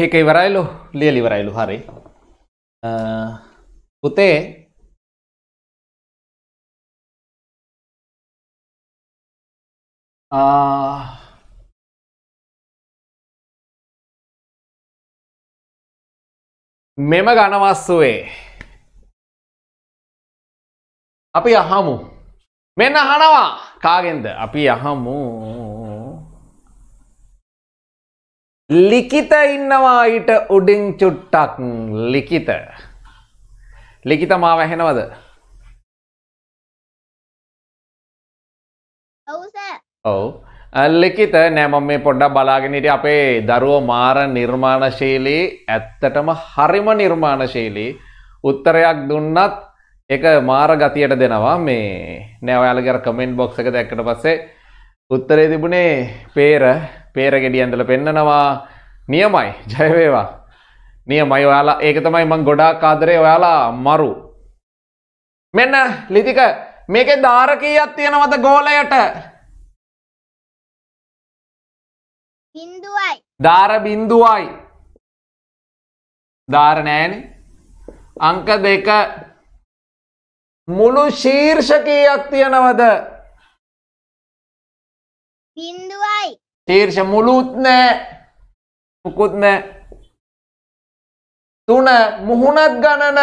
ඒක ඉවරයිලු ලියලිවරයිලු හරි පුතේ මෙම ගණවස්සුවේ අපි අහමු මෙන්න අහනවා කාගෙන්ද අපි අහමු ලිකිත ඉන්නවායිට උඩින් චුට්ටක් ලිකිත ලිකිත මාව ඇහෙනවද ඔව් ලිකිත නෑම මේ පොඩ්ඩක් බලාගෙනට අපේ දරුවෝ මාර නිර්මාණශීලී ඇත්තටම හරිම නිර්මාණශීලී උත්තරයක් දුන්නත් එක මාර ගතියට දෙනවා මේ නෑ ඔයාලගර කමෙන්ට් බොක්ස එක දැක්කට පස්සේ උත්තරේ තිබුණේ පේර පේරගෙඩිය ඇඳල පෙන්නනවා නියමයි ජයවේවා නියමයි ඔයාලා ඒක තමයි මං ගොඩා කාදරේ ඔයාලා මරු මෙන්න ලිතික මේක ධාරකීයක් තියෙනවද ගෝලයට බින්දුවයි ධාර බින්දුවයි ධාර නෑනේ අංක දෙක මුළු ශීර්ෂකීයක් තියෙනවද බින්දුව තීර්ෂ මුළුත් නෑ මුකුත් නෑ තුන මුහුණත් ගණන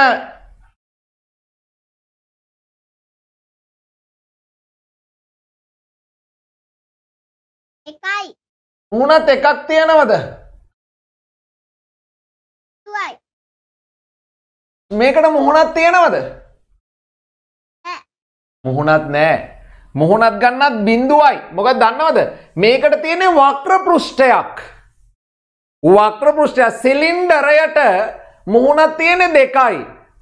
එකයි මුහුණත් එකක් තියෙනවද මේකට මුහුණත් තියෙනවද මුහුණත් නෑ මොහොනත් ගන්නත් බින්දුවයි මොක දන්නවද මේකට තියෙන වක්‍ර පෘෂ්ටයක් වක්‍ර පෘෂ්ටය සිලින්ඩරයට මුහුණත් තියෙන දෙකයි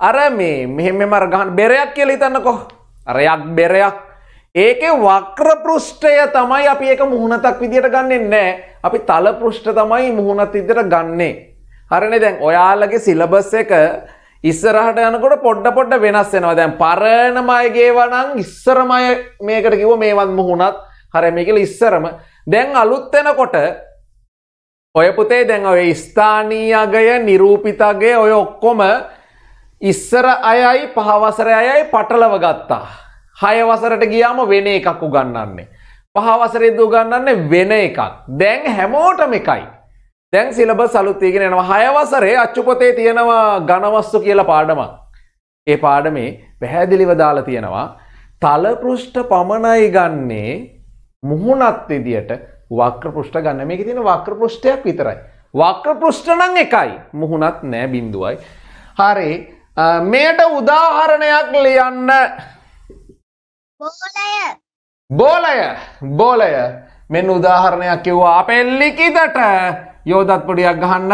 අර මේ මෙහෙම මර ගහන් බෙරයක් කියලා හිතන්නකො අරයක් බෙරයක් ඒකේ වක්‍ර පෘෂ්ටය තමයි අපි ඒක මුහුණතක් විදියට ගන්නෙ නැහැ අපි තල පෘෂ්ඨ තමයි මුහුණත් විදියට ගන්නෙ හරනේ දැන් ඔයාලගේ සිලබස් එක ඉස්සරහට යනකොට පොඩ්ඩ පොඩ්ඩ වෙනස් වෙනවා දැන් පරණම අයගේවනම් ඉස්සරම අය මේකට කිව්ව මේවත් මුහුණත් හරය මේ කියලා ඉස්සරම දැන් අලුත් වෙනකොට ඔය පුතේ දැන් ඔය ස්ථානීය අගය නිරූපිත අගය ඔය ඔක්කොම ඉස්සර අයයි පහ වසර අයයි පටලව ගත්තා. හය වසරට ගියාම වෙන එකක් උගන්වන්නේ. පහ වසරේදී උගන්වන්නේ වෙන එකක්. දැන් හැමෝටම එකයි. දැන් සිලබස් අලුත් තියෙගෙන යනවා හය වසරේ අච්චුපොතේ තියෙනවා ඝනවස්තු කියලා පාඩමක්. ඒ පාඩමේ පැහැදිලිව දාලා තියෙනවා තල පෘෂ්ඨ පමණයි ගන්නේ මුහුණත් විදියට වක්‍ර පෘෂ්ඨ ගන්න. මේකේ තියෙන වක්‍ර පෘෂ්ඨයක් විතරයි. වක්‍ර පෘෂ්ඨ නම් එකයි. මුහුණත් නෑ බිඳුවයි. හරි. මේට උදාහරණයක් ලියන්න. බෝලය. බෝලය. බෝලය. මෙන්න උදාහරණයක් කිව්වා අපේ ලිඛිතට යෝදත් පොඩියක් ගහන්න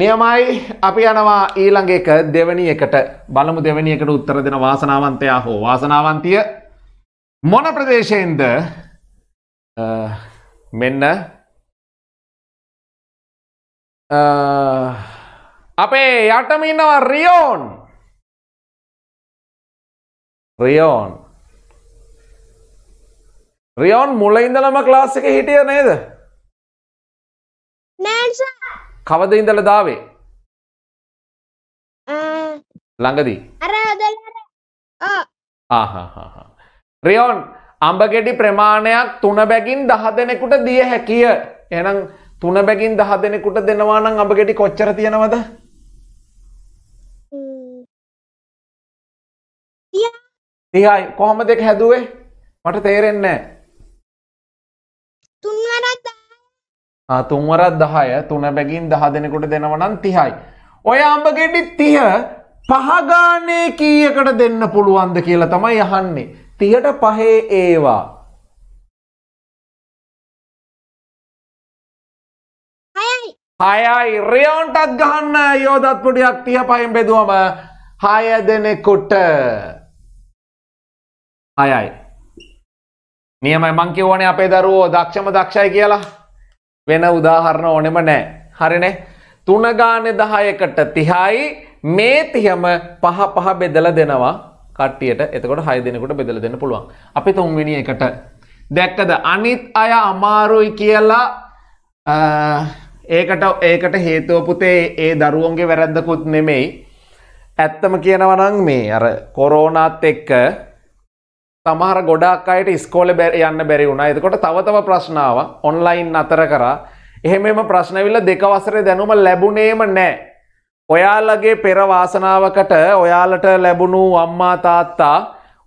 නියමයි අපි යනවා ඊළඟ එක දෙවැනි එකට බලමු දෙවැනි එකට උත්තර දෙන වාසනාවන්තයා හෝ වාසනාවන්තිය මොන ප්‍රදේශයෙන්ද මෙන්න අපේ යටම ඉන්නවා රියෝන් රියෝන් රියෝන් මුල ඉඳලම ක්ලාස් එකේ හිටිය නේද? නෑ සර්. කවද ඉඳලා දාවේ? ළඟදී. අර ආ රියෝන් අඹගෙඩි ප්‍රමාණයක් 3 බැගින් 10 දෙනෙකුට දිය හැකිය. එහෙනම් 3 බැගින් 10 දෙනෙකුට දෙනවා නම් අඹගෙඩි කොච්චර තියෙනවද? තියයි කොහොමද ඒක හැදුවේ? මට තේරෙන්නේ නැහැ. තුන්වරත් දහය තුන බැගින් දහ දෙනෙකුට දෙනවනන් තිහයි. ඔය අම්ඹගෙඩි තිය පහගානය කීයකට දෙන්න පුළුවන්ද කියලා තමයි යහන්නේ. තියට පහේ ඒවා. හයයි රයෝන්ටත් ගහන්න යෝදත්පුඩියක් තිය පයින් බෙදුවම හය දෙනෙකුට අයයි. නියමයි මංකිවනේ අපේ දරුවෝ දක්ෂම දක්ෂයි කියලා වෙන උදාහරණ ඕනෙම නෑ. හරිනේ තුනගාන දහයකට තිහායි මේ තිහම පහ පහ බෙදල දෙනවා කට්ටියට එතකොට හය දෙනකොට බෙදල දෙන්න පුළුවන්. අපි තුන්වෙනි එකට දැක්කද අනිත් අය අමාරුයි කියලා ඒකට ඒකට හේතුවපුතේ ඒ දරුවන්ගේ වැරැද්දකුත් නෙමෙයි. ඇත්තම කියනවනං මේ අර කොරෝනත් එක්ක සමහර ගොඩක් අයට ස්කෝල බැර යන්න බැරි වුණා එතකොට තවතව ප්‍රශ්නාව ඔන්ලයින් අතර කරා එහෙමම ප්‍රශ්නවිල්ල දෙකවසරේ දැනුම ලැබුණේම නෑ. ඔයාලගේ පෙරවාසනාවකට ඔයාලට ලැබුණු අම්මා තාත්තා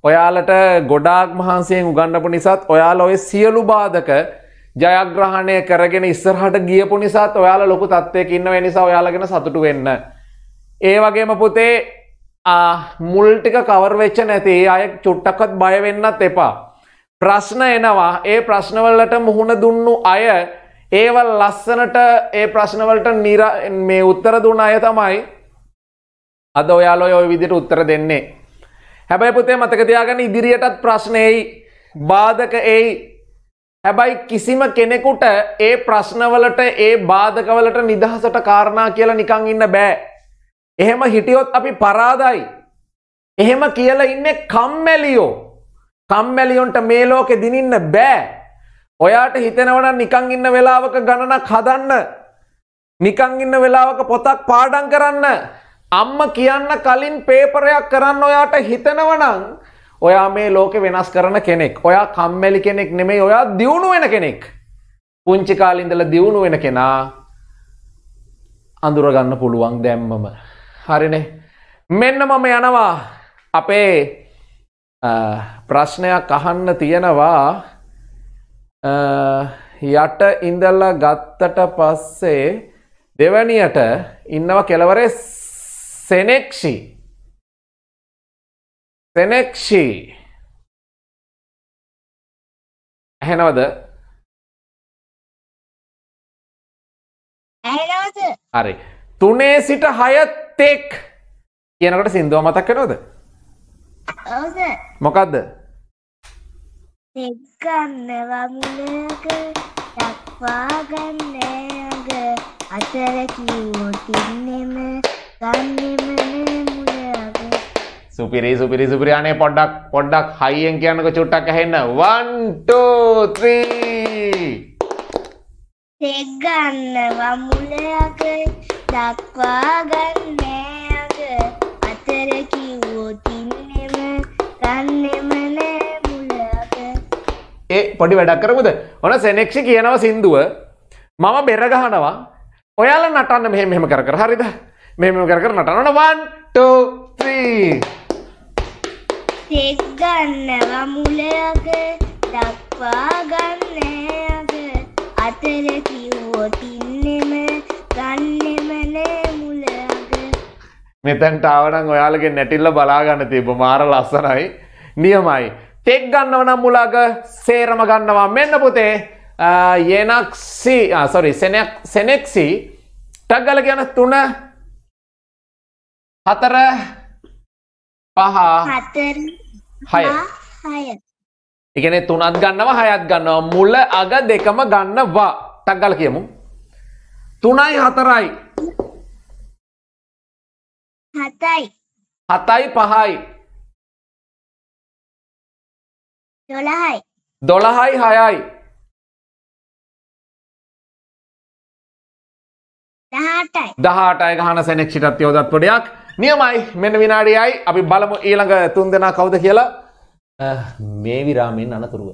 ඔයාලට ගොඩාක් මහන්සයෙන් උගන්නපු නිසාත් ඔයාල ඔය සියලු බාධක ජයග්‍රහණය කරගෙන ඉස්සරහට ගියපු නිසාත් ඔයාල ලොකු තත්වයකින්න වෙනිසා ඔයාලගෙන සතුටු වෙන්න. ඒ වගේම පුතේ මුල්ටික කවර්වෙච්ච නැති අය චුට්ටක්වත් බයවෙන්නත් එපා. ප්‍රශ්න එනවා ඒ ප්‍රශ්නවලට මුහුණ දුන්නු අය ඒවල් ලස්සනට ඒ ප්‍රශ්නවලට නිර මේ උත්තර දුන්න අය තමයි අද ඔයාලෝ ඔය විදිට උත්තර දෙන්නේ. හැබැයි පුතේ මතකතියාගෙන ඉදිරියටත් ප්‍රශ්නයයි බාධක එයි හැබැයි කිසිම කෙනෙකුට ඒ ප්‍රශ්නවලට ඒ බාධකවලට නිදහසට කාරණා කියලා නිකං ඉන්න බෑ. එහෙම හිටියොත් අපි පරාදයි. එහෙම කියලා ඉන්නේ කම්මැලියෝ. කම්මැලියොන්ට මේ ලෝකෙ දිනින්න බෑ. ඔයාට හිතෙනවනම් නිකන් ඉන්න වෙලාවක ගණනක් හදන්න. නිකන් ඉන්න වෙලාවක පොතක් පාඩම් කරන්න. අම්ම කියන්න කලින් පේපරයක් කරන්න ඔයාට හිතෙනවනම් ඔයා මේ ලෝකෙ වෙනස් කරන කෙනෙක්. ඔයා කම්මැලි කෙනෙක් නෙමෙයි. ඔයා දියුණු වෙන කෙනෙක්. පුංචි කාලේ ඉඳලා දියුණු වෙන කෙනා අඳුර ගන්න පුළුවන් දැම්මම හරිනේ මෙන්න මම යනවා අපේ ප්‍රශ්නයක් අහන්න තියෙනවා යට ඉඳල්ලා ගත්තට පස්සේ දෙවැනියට ඉන්නව කෙලවරේ සෙනෙක්ෂි සෙනෙක්ෂි ඇහෙනවද හරි තුනේ සිට හයත් ටෙක් කියනකට සින්දුව මතක් කරනෝද මොකක්ද ගන්නවමුණක දක්වාගන්නග අතරකිවෝතින්නෙම ගන්නෙමනමුණග සුපිරි සුපිරි සුපිරියානේ පොඩ්ඩක් පොඩ්ඩක් හයියෙන් කියන්නක චුට්ටක් ඇහෙන්න වන්ටෝත්‍රී තෙක්ගන්නවමුණක දක්වා ගන්නෑ අග අතර කිව්වොතින්නෙම ගන්නෙම නෑ මුලක ඒ පොඩි වැඩක් කරමුද ඔන සෙනෙක්ෂි කියනවා සින්දුව මම බෙරගහනවා ඔයාලා නටන්න මෙහෙම මෙහෙම කර කර හරිද මෙහෙම කර කර නටන්න ඕන 1 2 3 තෙක් ගන්නවා මුලයක දක්වා ගන්නෑ අතර කිව්වොතින්නෙම ගන්න මෙතැන්ට ආවනම් ඔයාලගේ නැටිල්ල බලාගන්න තිබ මාර ලස්සනයි නියමයි. තෙක් ගන්නවනම් මුලාග සේරම ගන්නවා මෙන්න පුතේ යනක්සි සොරි සෙනෙක්සි ටක්ගල ගැන තුන හතර පහ හය ඉගෙන තුනත් ගන්නවා හයත් ගන්නවා මුල අග දෙකම ගන්නවා ටක්ගල කියමු තුනයි හතරයි හතයි හතයි පහයි දොළහයි දොළහයි හයයි දහටයි ගහන සැනෙක්ෂිටත් යෝදත් පොඩයක් නියමයි මෙන්න විනාඩියයි අපි බලමු ඊළඟ තුන් දෙනා කවුද කියලා මේ විරාමෙන් අනතුරුව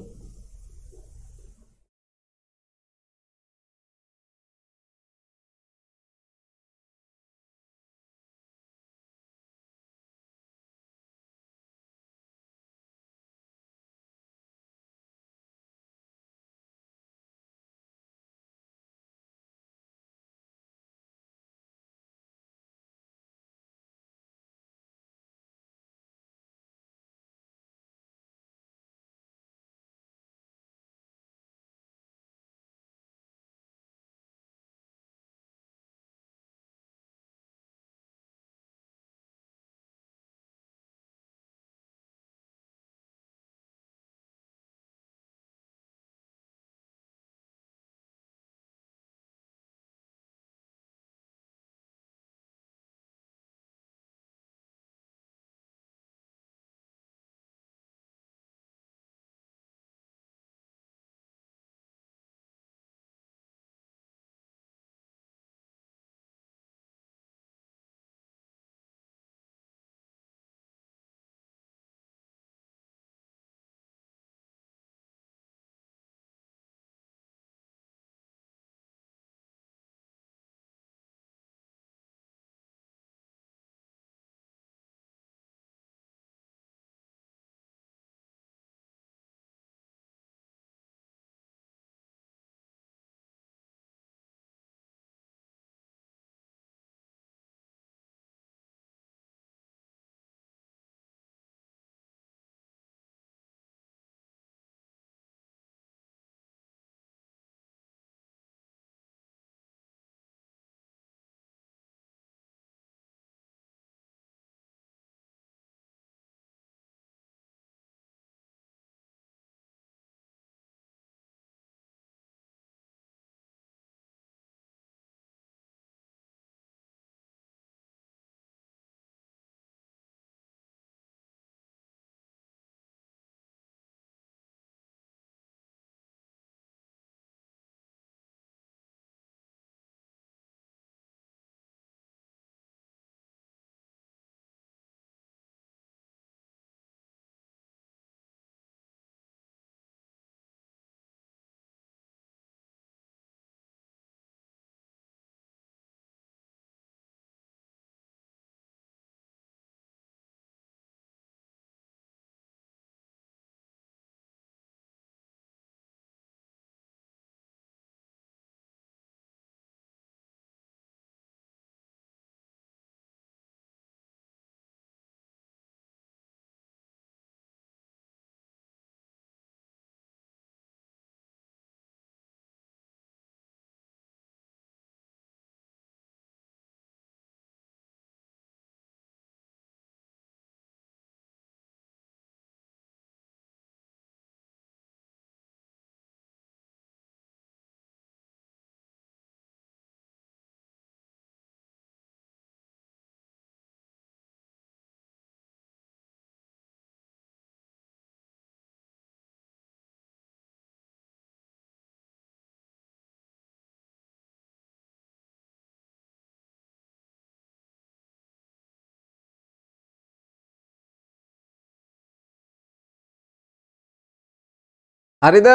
හරිද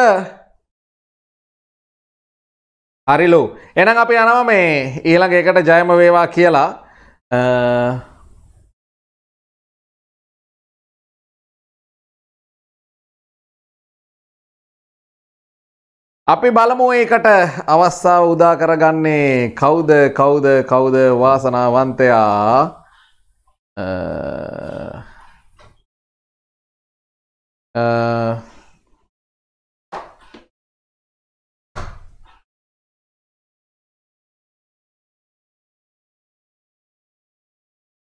හරිලෝ එනම් අපි යනව මේ ඊළඟ එකට ජයම වේවා කියලා අපි බලමු ඒකට අවස්ථාව උදා කරගන්නේ කවුද කවුද කවුද වාසනාවන්තයා Uh...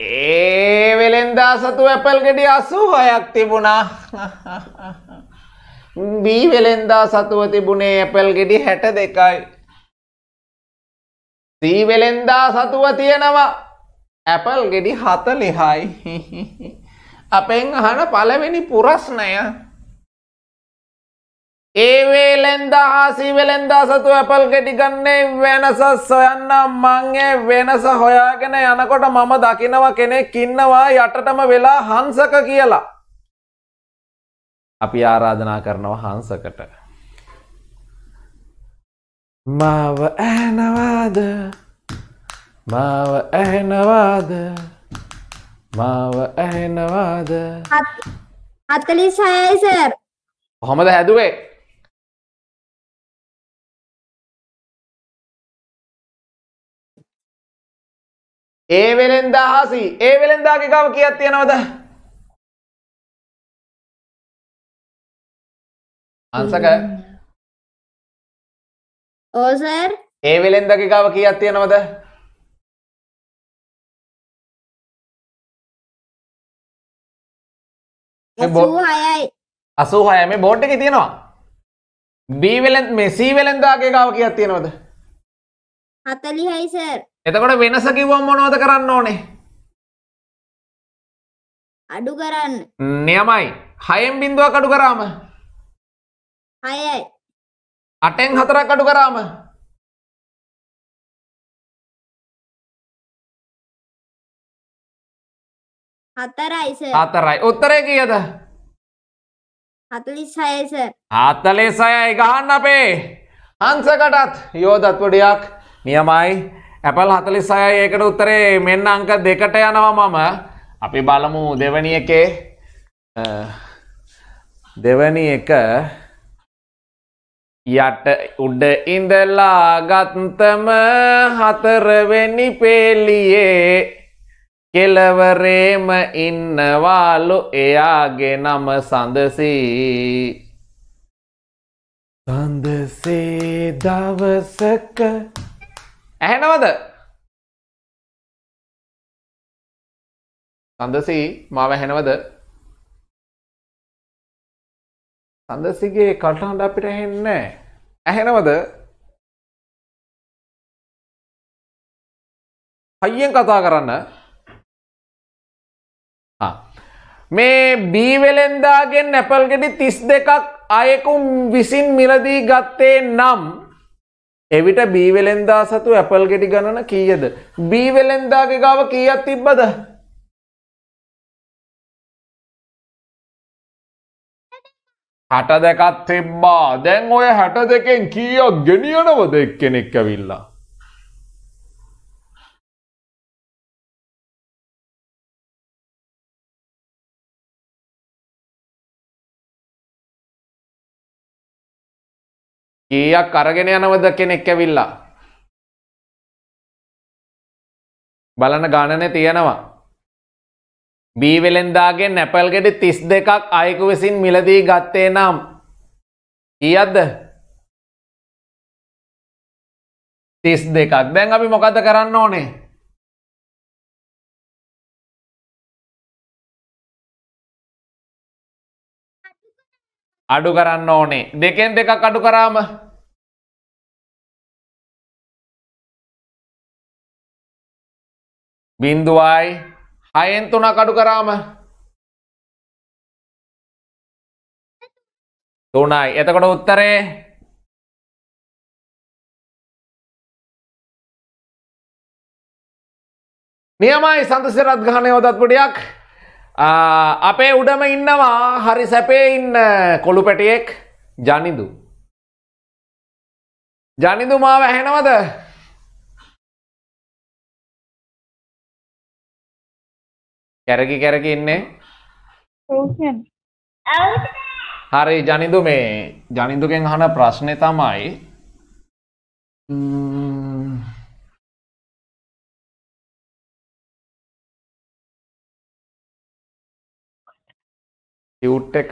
ඒ වෙළෙන්දා සතු ඇපල් ගෙඩි අසූ හයක් තිබුණා බී වෙළෙන්දා සතුව තිබුණේ ඇපල් ගෙඩි හැට දෙකයි සීවෙළෙන්දා සතුව තියෙනවා ඇපල් ගෙඩි හත ලිහයි අපෙන් අහන පළවෙනි පුරස්නය ඒවේලෙන්ද ආසිවෙලෙන්දා සතු ඇපල් කෙටි ගන්නේ වෙනස සොයන්න මංගේ වෙනස හොයාගෙන යනකොට මම දකිනව කෙනෙක් ඉන්නවා යටටම වෙලා හන්සක කියලා. අපි ආරාධනා කරනවා හන්සකට. මාව ඇනවාද මාව ඇහෙනවාද මාව ඇහෙනවාද අතලි සයසර් හොමද හැදුවේ ඒ වෙලෙන්දා හාසි ඒ වෙලෙන්දාගේ ගාව කියක් තියෙනවද අන්සක ඕසර් ඒ වෙලෙන්දගේ ගාව කියක් තියෙනවද අසූ හය මේ බෝට් එක තියෙනවා බීවෙලෙන් මේ සීවෙලෙන්දාගේ ගාව කියක් තියෙනවද හතලි හයිසර් එතකොට වෙනස කිව්වම් මොනෝද කරන්න ඕනේ අඩු කරන්න නියමයි හයෙන් බින්දුවක් අඩු කරාම හයයි අටෙන් හතරක් අඩු කරාම හතරයි හතරයි උත්තරය කියද හතලිසයස හතලේ සයයි ගහන්න අපේ අන්සකටත් යෝදත්වඩයක් නියමයි ඇපල් හතලිස්සය ඒකට උත්තරේ මෙන්න අංක දෙකට යනවා මම අපි බලමු දෙවනි එකේ දෙවනි එක යට උඩ ඉඳලා ගත්තම හතරවෙනි පෙළියේ කෙලවරේම ඉන්නවාලු එයාගේ නම සඳසී සඳසේ දවසක ඇහැනවද සඳසී මාව ඇහැනවද සඳසිගේ කටහඬ අපිට ඇහෙන්නේ ඇහෙනවද හයියෙන් කතා කරන්න මේ බීවෙලෙන්දාගෙන් නැපල් ගෙඩි තිස් දෙකක් අයකුම් විසින් මිලදී ගත්තේ නම් එවිට බීවෙලෙන්දා සතු ඇපල් ගෙටි ගණන කීයද. බීවෙලෙන්දාගේ ගාව කියත් තිබ්බද. හැට දෙකත් තිබ්බා දැන් ඔය හැට දෙකෙන් කීයක් ගෙනියනවද එක් කෙනෙක් ඇවිල්ලා. කීයක් අරගෙන යනවද කෙනෙක් ඇවිල්ලා බලන ගණන තියෙනවා බීවෙලෙන්දාගේ නැපල් ගෙඩි තිස් දෙකක් අයකු විසින් මිලදී ගත්තේ නම් කියද්ද තිස් දෙකක් දැන් අපි මොකද කරන්න ඕනේ අඩු කරන්න ඕනේ දෙකෙන් දෙකක් අඩු කරාම බින්දුවයි හයෙන් තුනක් අඩු කරාම තුනයි එතකොට උත්තරේ නියමයි සන්තසිරත් ගහනයෝදත් පොඩියක් අපේ උඩම ඉන්නවා හරි සැපේ ඉන්න කොළු පැටියෙක් ජනිදු. ජනිදු මාව ඇහෙනවද? කැරකි කැරකි ඉන්නේ. හරි ජනිදු මේ ජනිදුගෙන් අහන ප්‍රශ්නේ තමයි ම්ම් කිව්ට් එක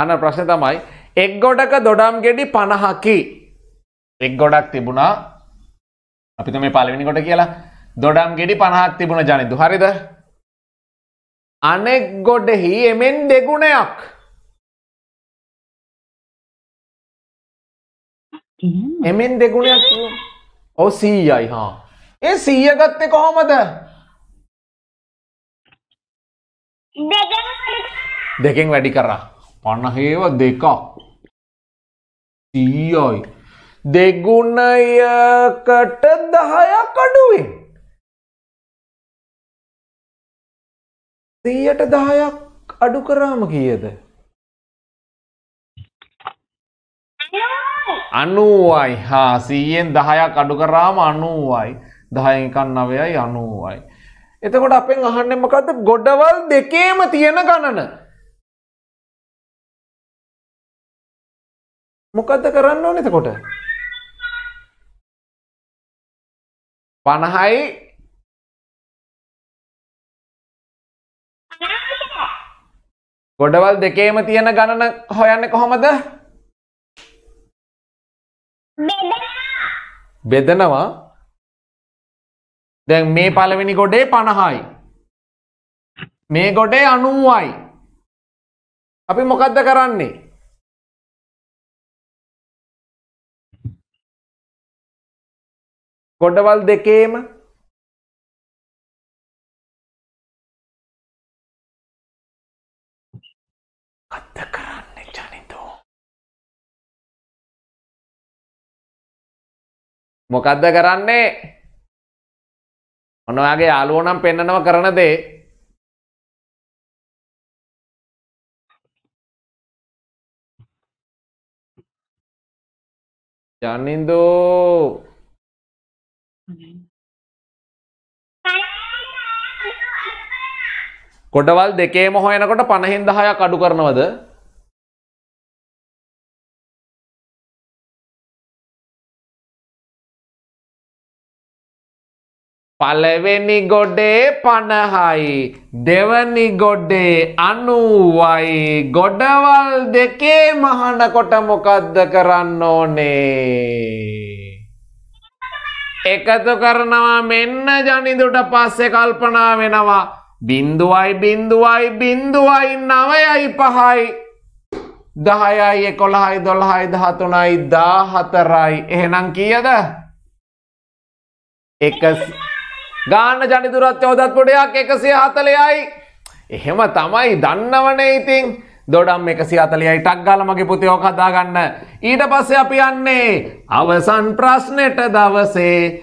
අන ප්‍රශ්න තමයි එක් ගොඩක දොඩම් ගෙඩි පණහකි එක් ගොඩක් තිබුණා අපිත මේ පලවෙනි කොට කියලා දොඩම් ගෙඩි පණහක් තිබුණ ජනිදු හරිද අනෙක් ගොඩෙහි එමෙන් දෙගුණයක් එමෙන් දෙගුණයක් ඔව සීයයි හා ඒ සීයගත්තේ කොහොමද දෙකෙන් වැඩි කරා පණහේව දෙකක් තීයයි දෙගුණයකට දහයක් අඩුවෙන් තීයට දහයක් අඩු කරාම කියද අනුවයි හා සීයෙන් දහයක් අඩු කරාම අනුවයි දහයකන්න නවයයි අනුවයි එතකොට අපෙන් අහන්නමකද ගොඩවල් දෙකේම තියෙන ගණන. මොකක්ද කරන්න ඕන එතකොට. පණහයි ගොඩවල් දෙකේම තියෙන ගණන හොයන්න කොහොමද බෙදනවා දැන් මේ පළවෙනි ගොඩේ පණහයි. මේ ගොඩේ අනුවයි. අපි මොකක්ද කරන්නේ. ගොඩවල් දෙකේම කත්ත කරන්න ජනිතෝ මොකක්ද කරන්නේ ඔන්නයාගේ යාලුවනම් පෙන්නනව කරන දේ ජනින්දෝ කොටවල් දෙකේම හොයනකොට පණහින් දහයක් අඩු කරනවද පලවෙනි ගොඩේ පණහයි දෙවනි ගොඩේ අනුවයි ගොඩවල් දෙකේ මහනකොට මොකද්ද කරන්න ඕනේ එකතු කරනවා මෙන්න ජනිදුට පස්සේ කල්පනා වෙනවා බින්දුවයි බින්දුවයි බින්දුවයි නවයයි පහයි දහයයි එකොළහයි දොළහයි දහතුනයි දා හතරයි එහෙනම් කියද එක ගාන්න ජනිදුරත් චෝදත්පොඩයක් එකසිය හතලයයි. එහෙම තමයි දන්නවනේ ඉතින් දොඩම් එකසි අතලියයි ටක් ගාල මගේ පුතයෝ කදා ගන්න. ඊට පස්සේ අපි යන්නේ අවසන් ප්‍රශ්නෙට දවසේ.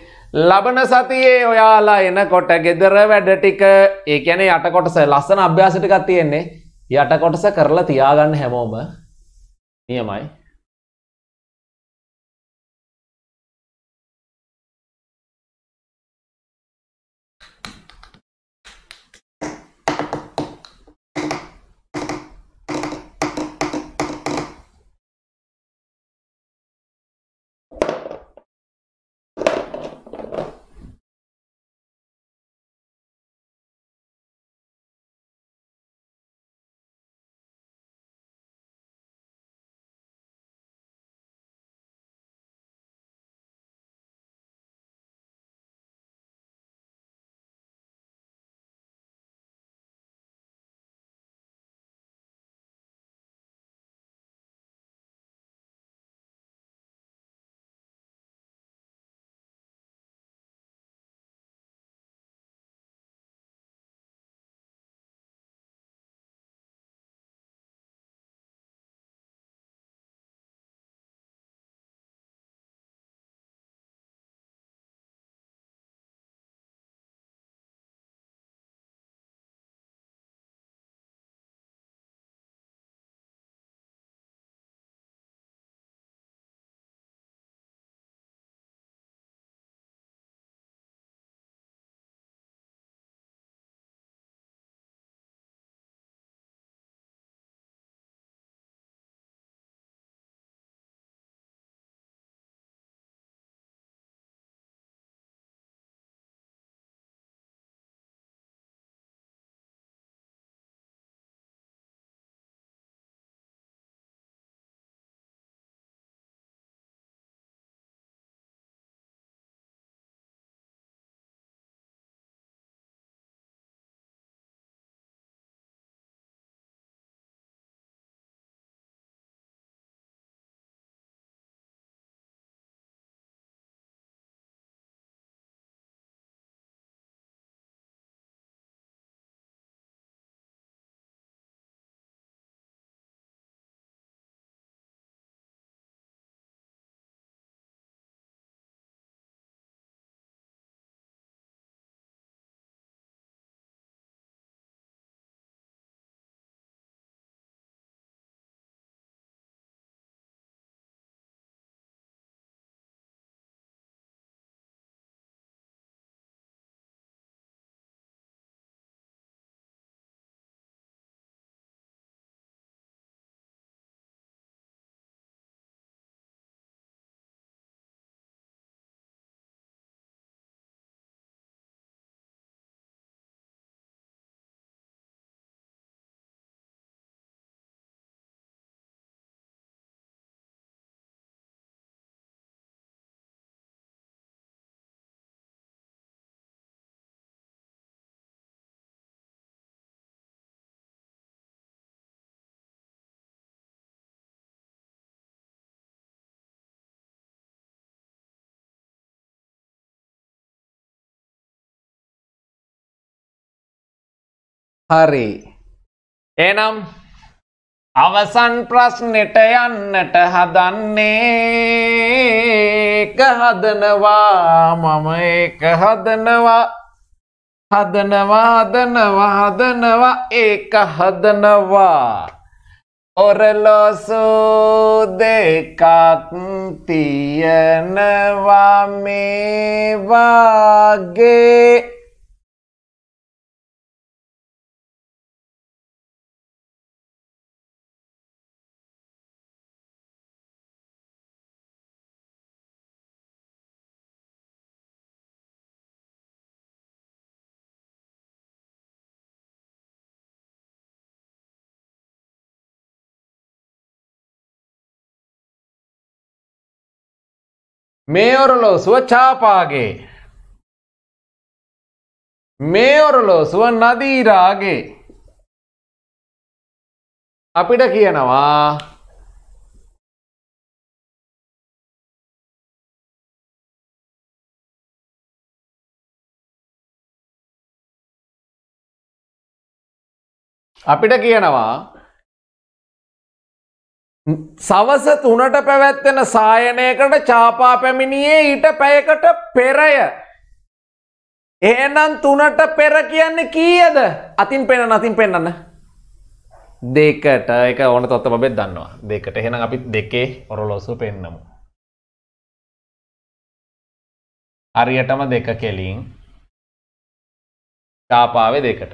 ලබන සතියේ ඔයාලා එනකොට ගෙදර වැඩ ටික ඒ කියන්නේ යටකොටස ලස්සන අභ්‍යාස ටිකක් තියෙන්නේ. යටකොටස කරලා තියාගන්න හැමෝම. නියමයි. හරි එනම් අවසන් ප්‍රශ්නෙට යන්නට හදන්නේ එක හදනවා මම ඒක හදනවා හදනවා හදනවා හදනවා ඒක හදනවා ඔරලොසු දෙකක් තියනවා මේ වගේ మేయరులోసువ చాపాగే මේවරලෝසුව නදීරාගේ අපිට කියනවා අපිට කියනවා සවස තුනට පැවැත්වෙන සායනයකට චාපා පැමිණියේ ඊට පැයකට පෙරය. ඒනම් තුනට පෙර කියන්න කීයද අතින් පෙන නතින් පෙන්න්න. දෙකට එක ඕන තොත්තම බෙත් දන්නවා දෙකට එහෙන අපිත් දෙකේ ඔරලොසු පෙන්නමු. අරියටම දෙක කෙලින් චාපාවේ දෙකට.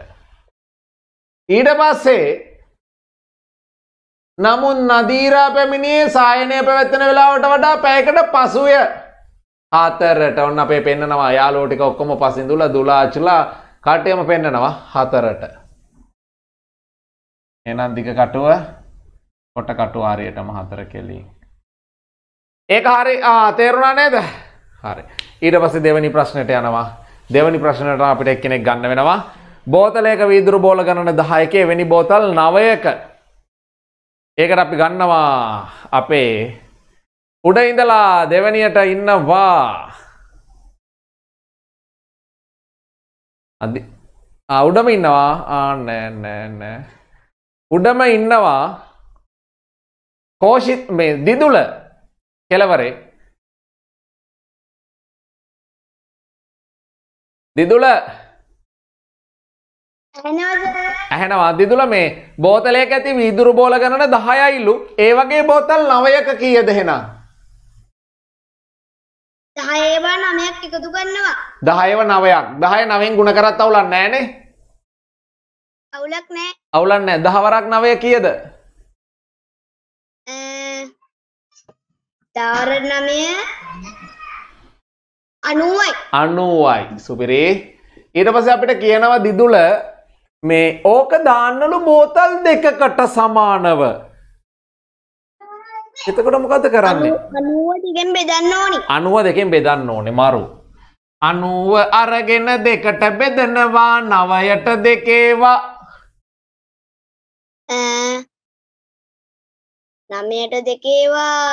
ඊට පස්සේ නමුත් නදීරා පැමිණේ සායනය පැවැත්වෙන වෙලාවට වඩා පැයකට පසුවය හතරට ඔන්න අපේ පෙන්න්නනවා යාලෝටික ඔක්කොම පසිදුල දුලාචලා කටයම පෙන්න්නනවා හතරට එනම් දික කටුව කොට කටුවාරයටම හතර කෙලින් ඒක හරි තේරුණා නේද හරි ඊට පස්සේ දෙවැනි ප්‍රශ්නයට යනවා දෙවැනි ප්‍රශ්නයට අපිට එක්කෙනෙක් ගන්න වෙනවා බෝතලයක වීදුරු බෝල ගණන දහයකේ වෙනි බෝතල් නවයක ඒකට අපි ගන්නවා අපේ උඩ ඉඳලා දෙවැනියට ඉන්නවා උඩම ඉන්නවා ආන්නෑන්නෑන්න උඩම ඉන්නවා කෝෂිත් මේ දිදුල කෙලවරේ දිදුල ඇහැනවා දිදුල මේ බෝතලයක ඇති වීදුරු බෝල ගණන දහයයිල්ලු ඒ වගේ බෝතල් නවයක කියද එහෙනම් දහයේවා නමයක් එකතු කරනවා දහයව නවයක් දහය නවෙන් ගුණ කරත් අවුලක් නෑනේ අවුලක් නෑ අවුලක් නෑ දහවරක් නවය කියද දවර නමය අනුවයි අනුවයි සුපිරි ඊට පස්සේ අපිට කියනවා දිදුල මේ ඕක දාන්නලු බෝතල් දෙකකට සමානව එතකොට මොකද කරන්නේ අනුව දෙකෙන් බෙදන්න ඕනේ මරු අනුව අරගෙන දෙකට බෙදනවා නවයට දෙකේවා නමයට දෙකේවා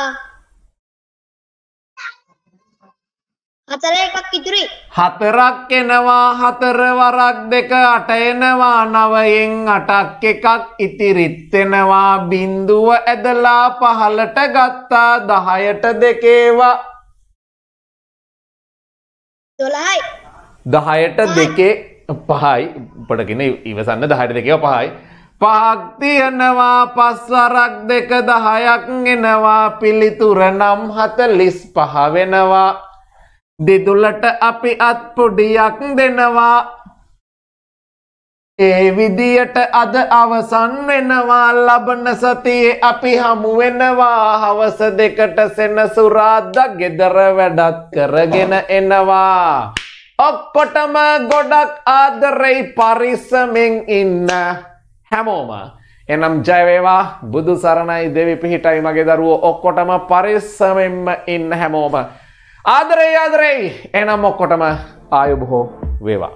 හතර එකක් ඉතුරුයි. හතරක් එනවා හතර වරක් දෙක අට එනවා නවයෙන් අටක් එකක් ඉතිරිත් වෙනවා බිඳුව ඇදලා පහලට ගත්තා 10ට දෙකේවා 12යි 10ට දෙකේ පහයි පොඩකින ඉවසන්න 10ට දෙකේවා පහයි පහක් තියනවා පස්වරක් දෙක 10ක් එනවා පිළිතුර නම් 45 වෙනවා දෙදුලට අපි අත්පොඩියක් දෙනවා ඒ විදියට අද අවසන් වෙනවා ලබන සතියේ අපි හමු වෙනවා හවස දෙකට සෙනසුරාදා ගෙදර වැඩක් කරගෙන එනවා ඔක්කොටම ගොඩක් ආදරෙයි පරිස්සමෙන් ඉන්න හැමෝම එනම් ජයවේවා බුදු සරණයි දෙවි පිහිටයි මගේ දරුවෝ ඔක්කොටම පරිස්සමෙන්ම ඉන්න හැමෝම ආදරේ ආදරේ එනම් ඔක්කොටම ආයුබොහෝ වේවා.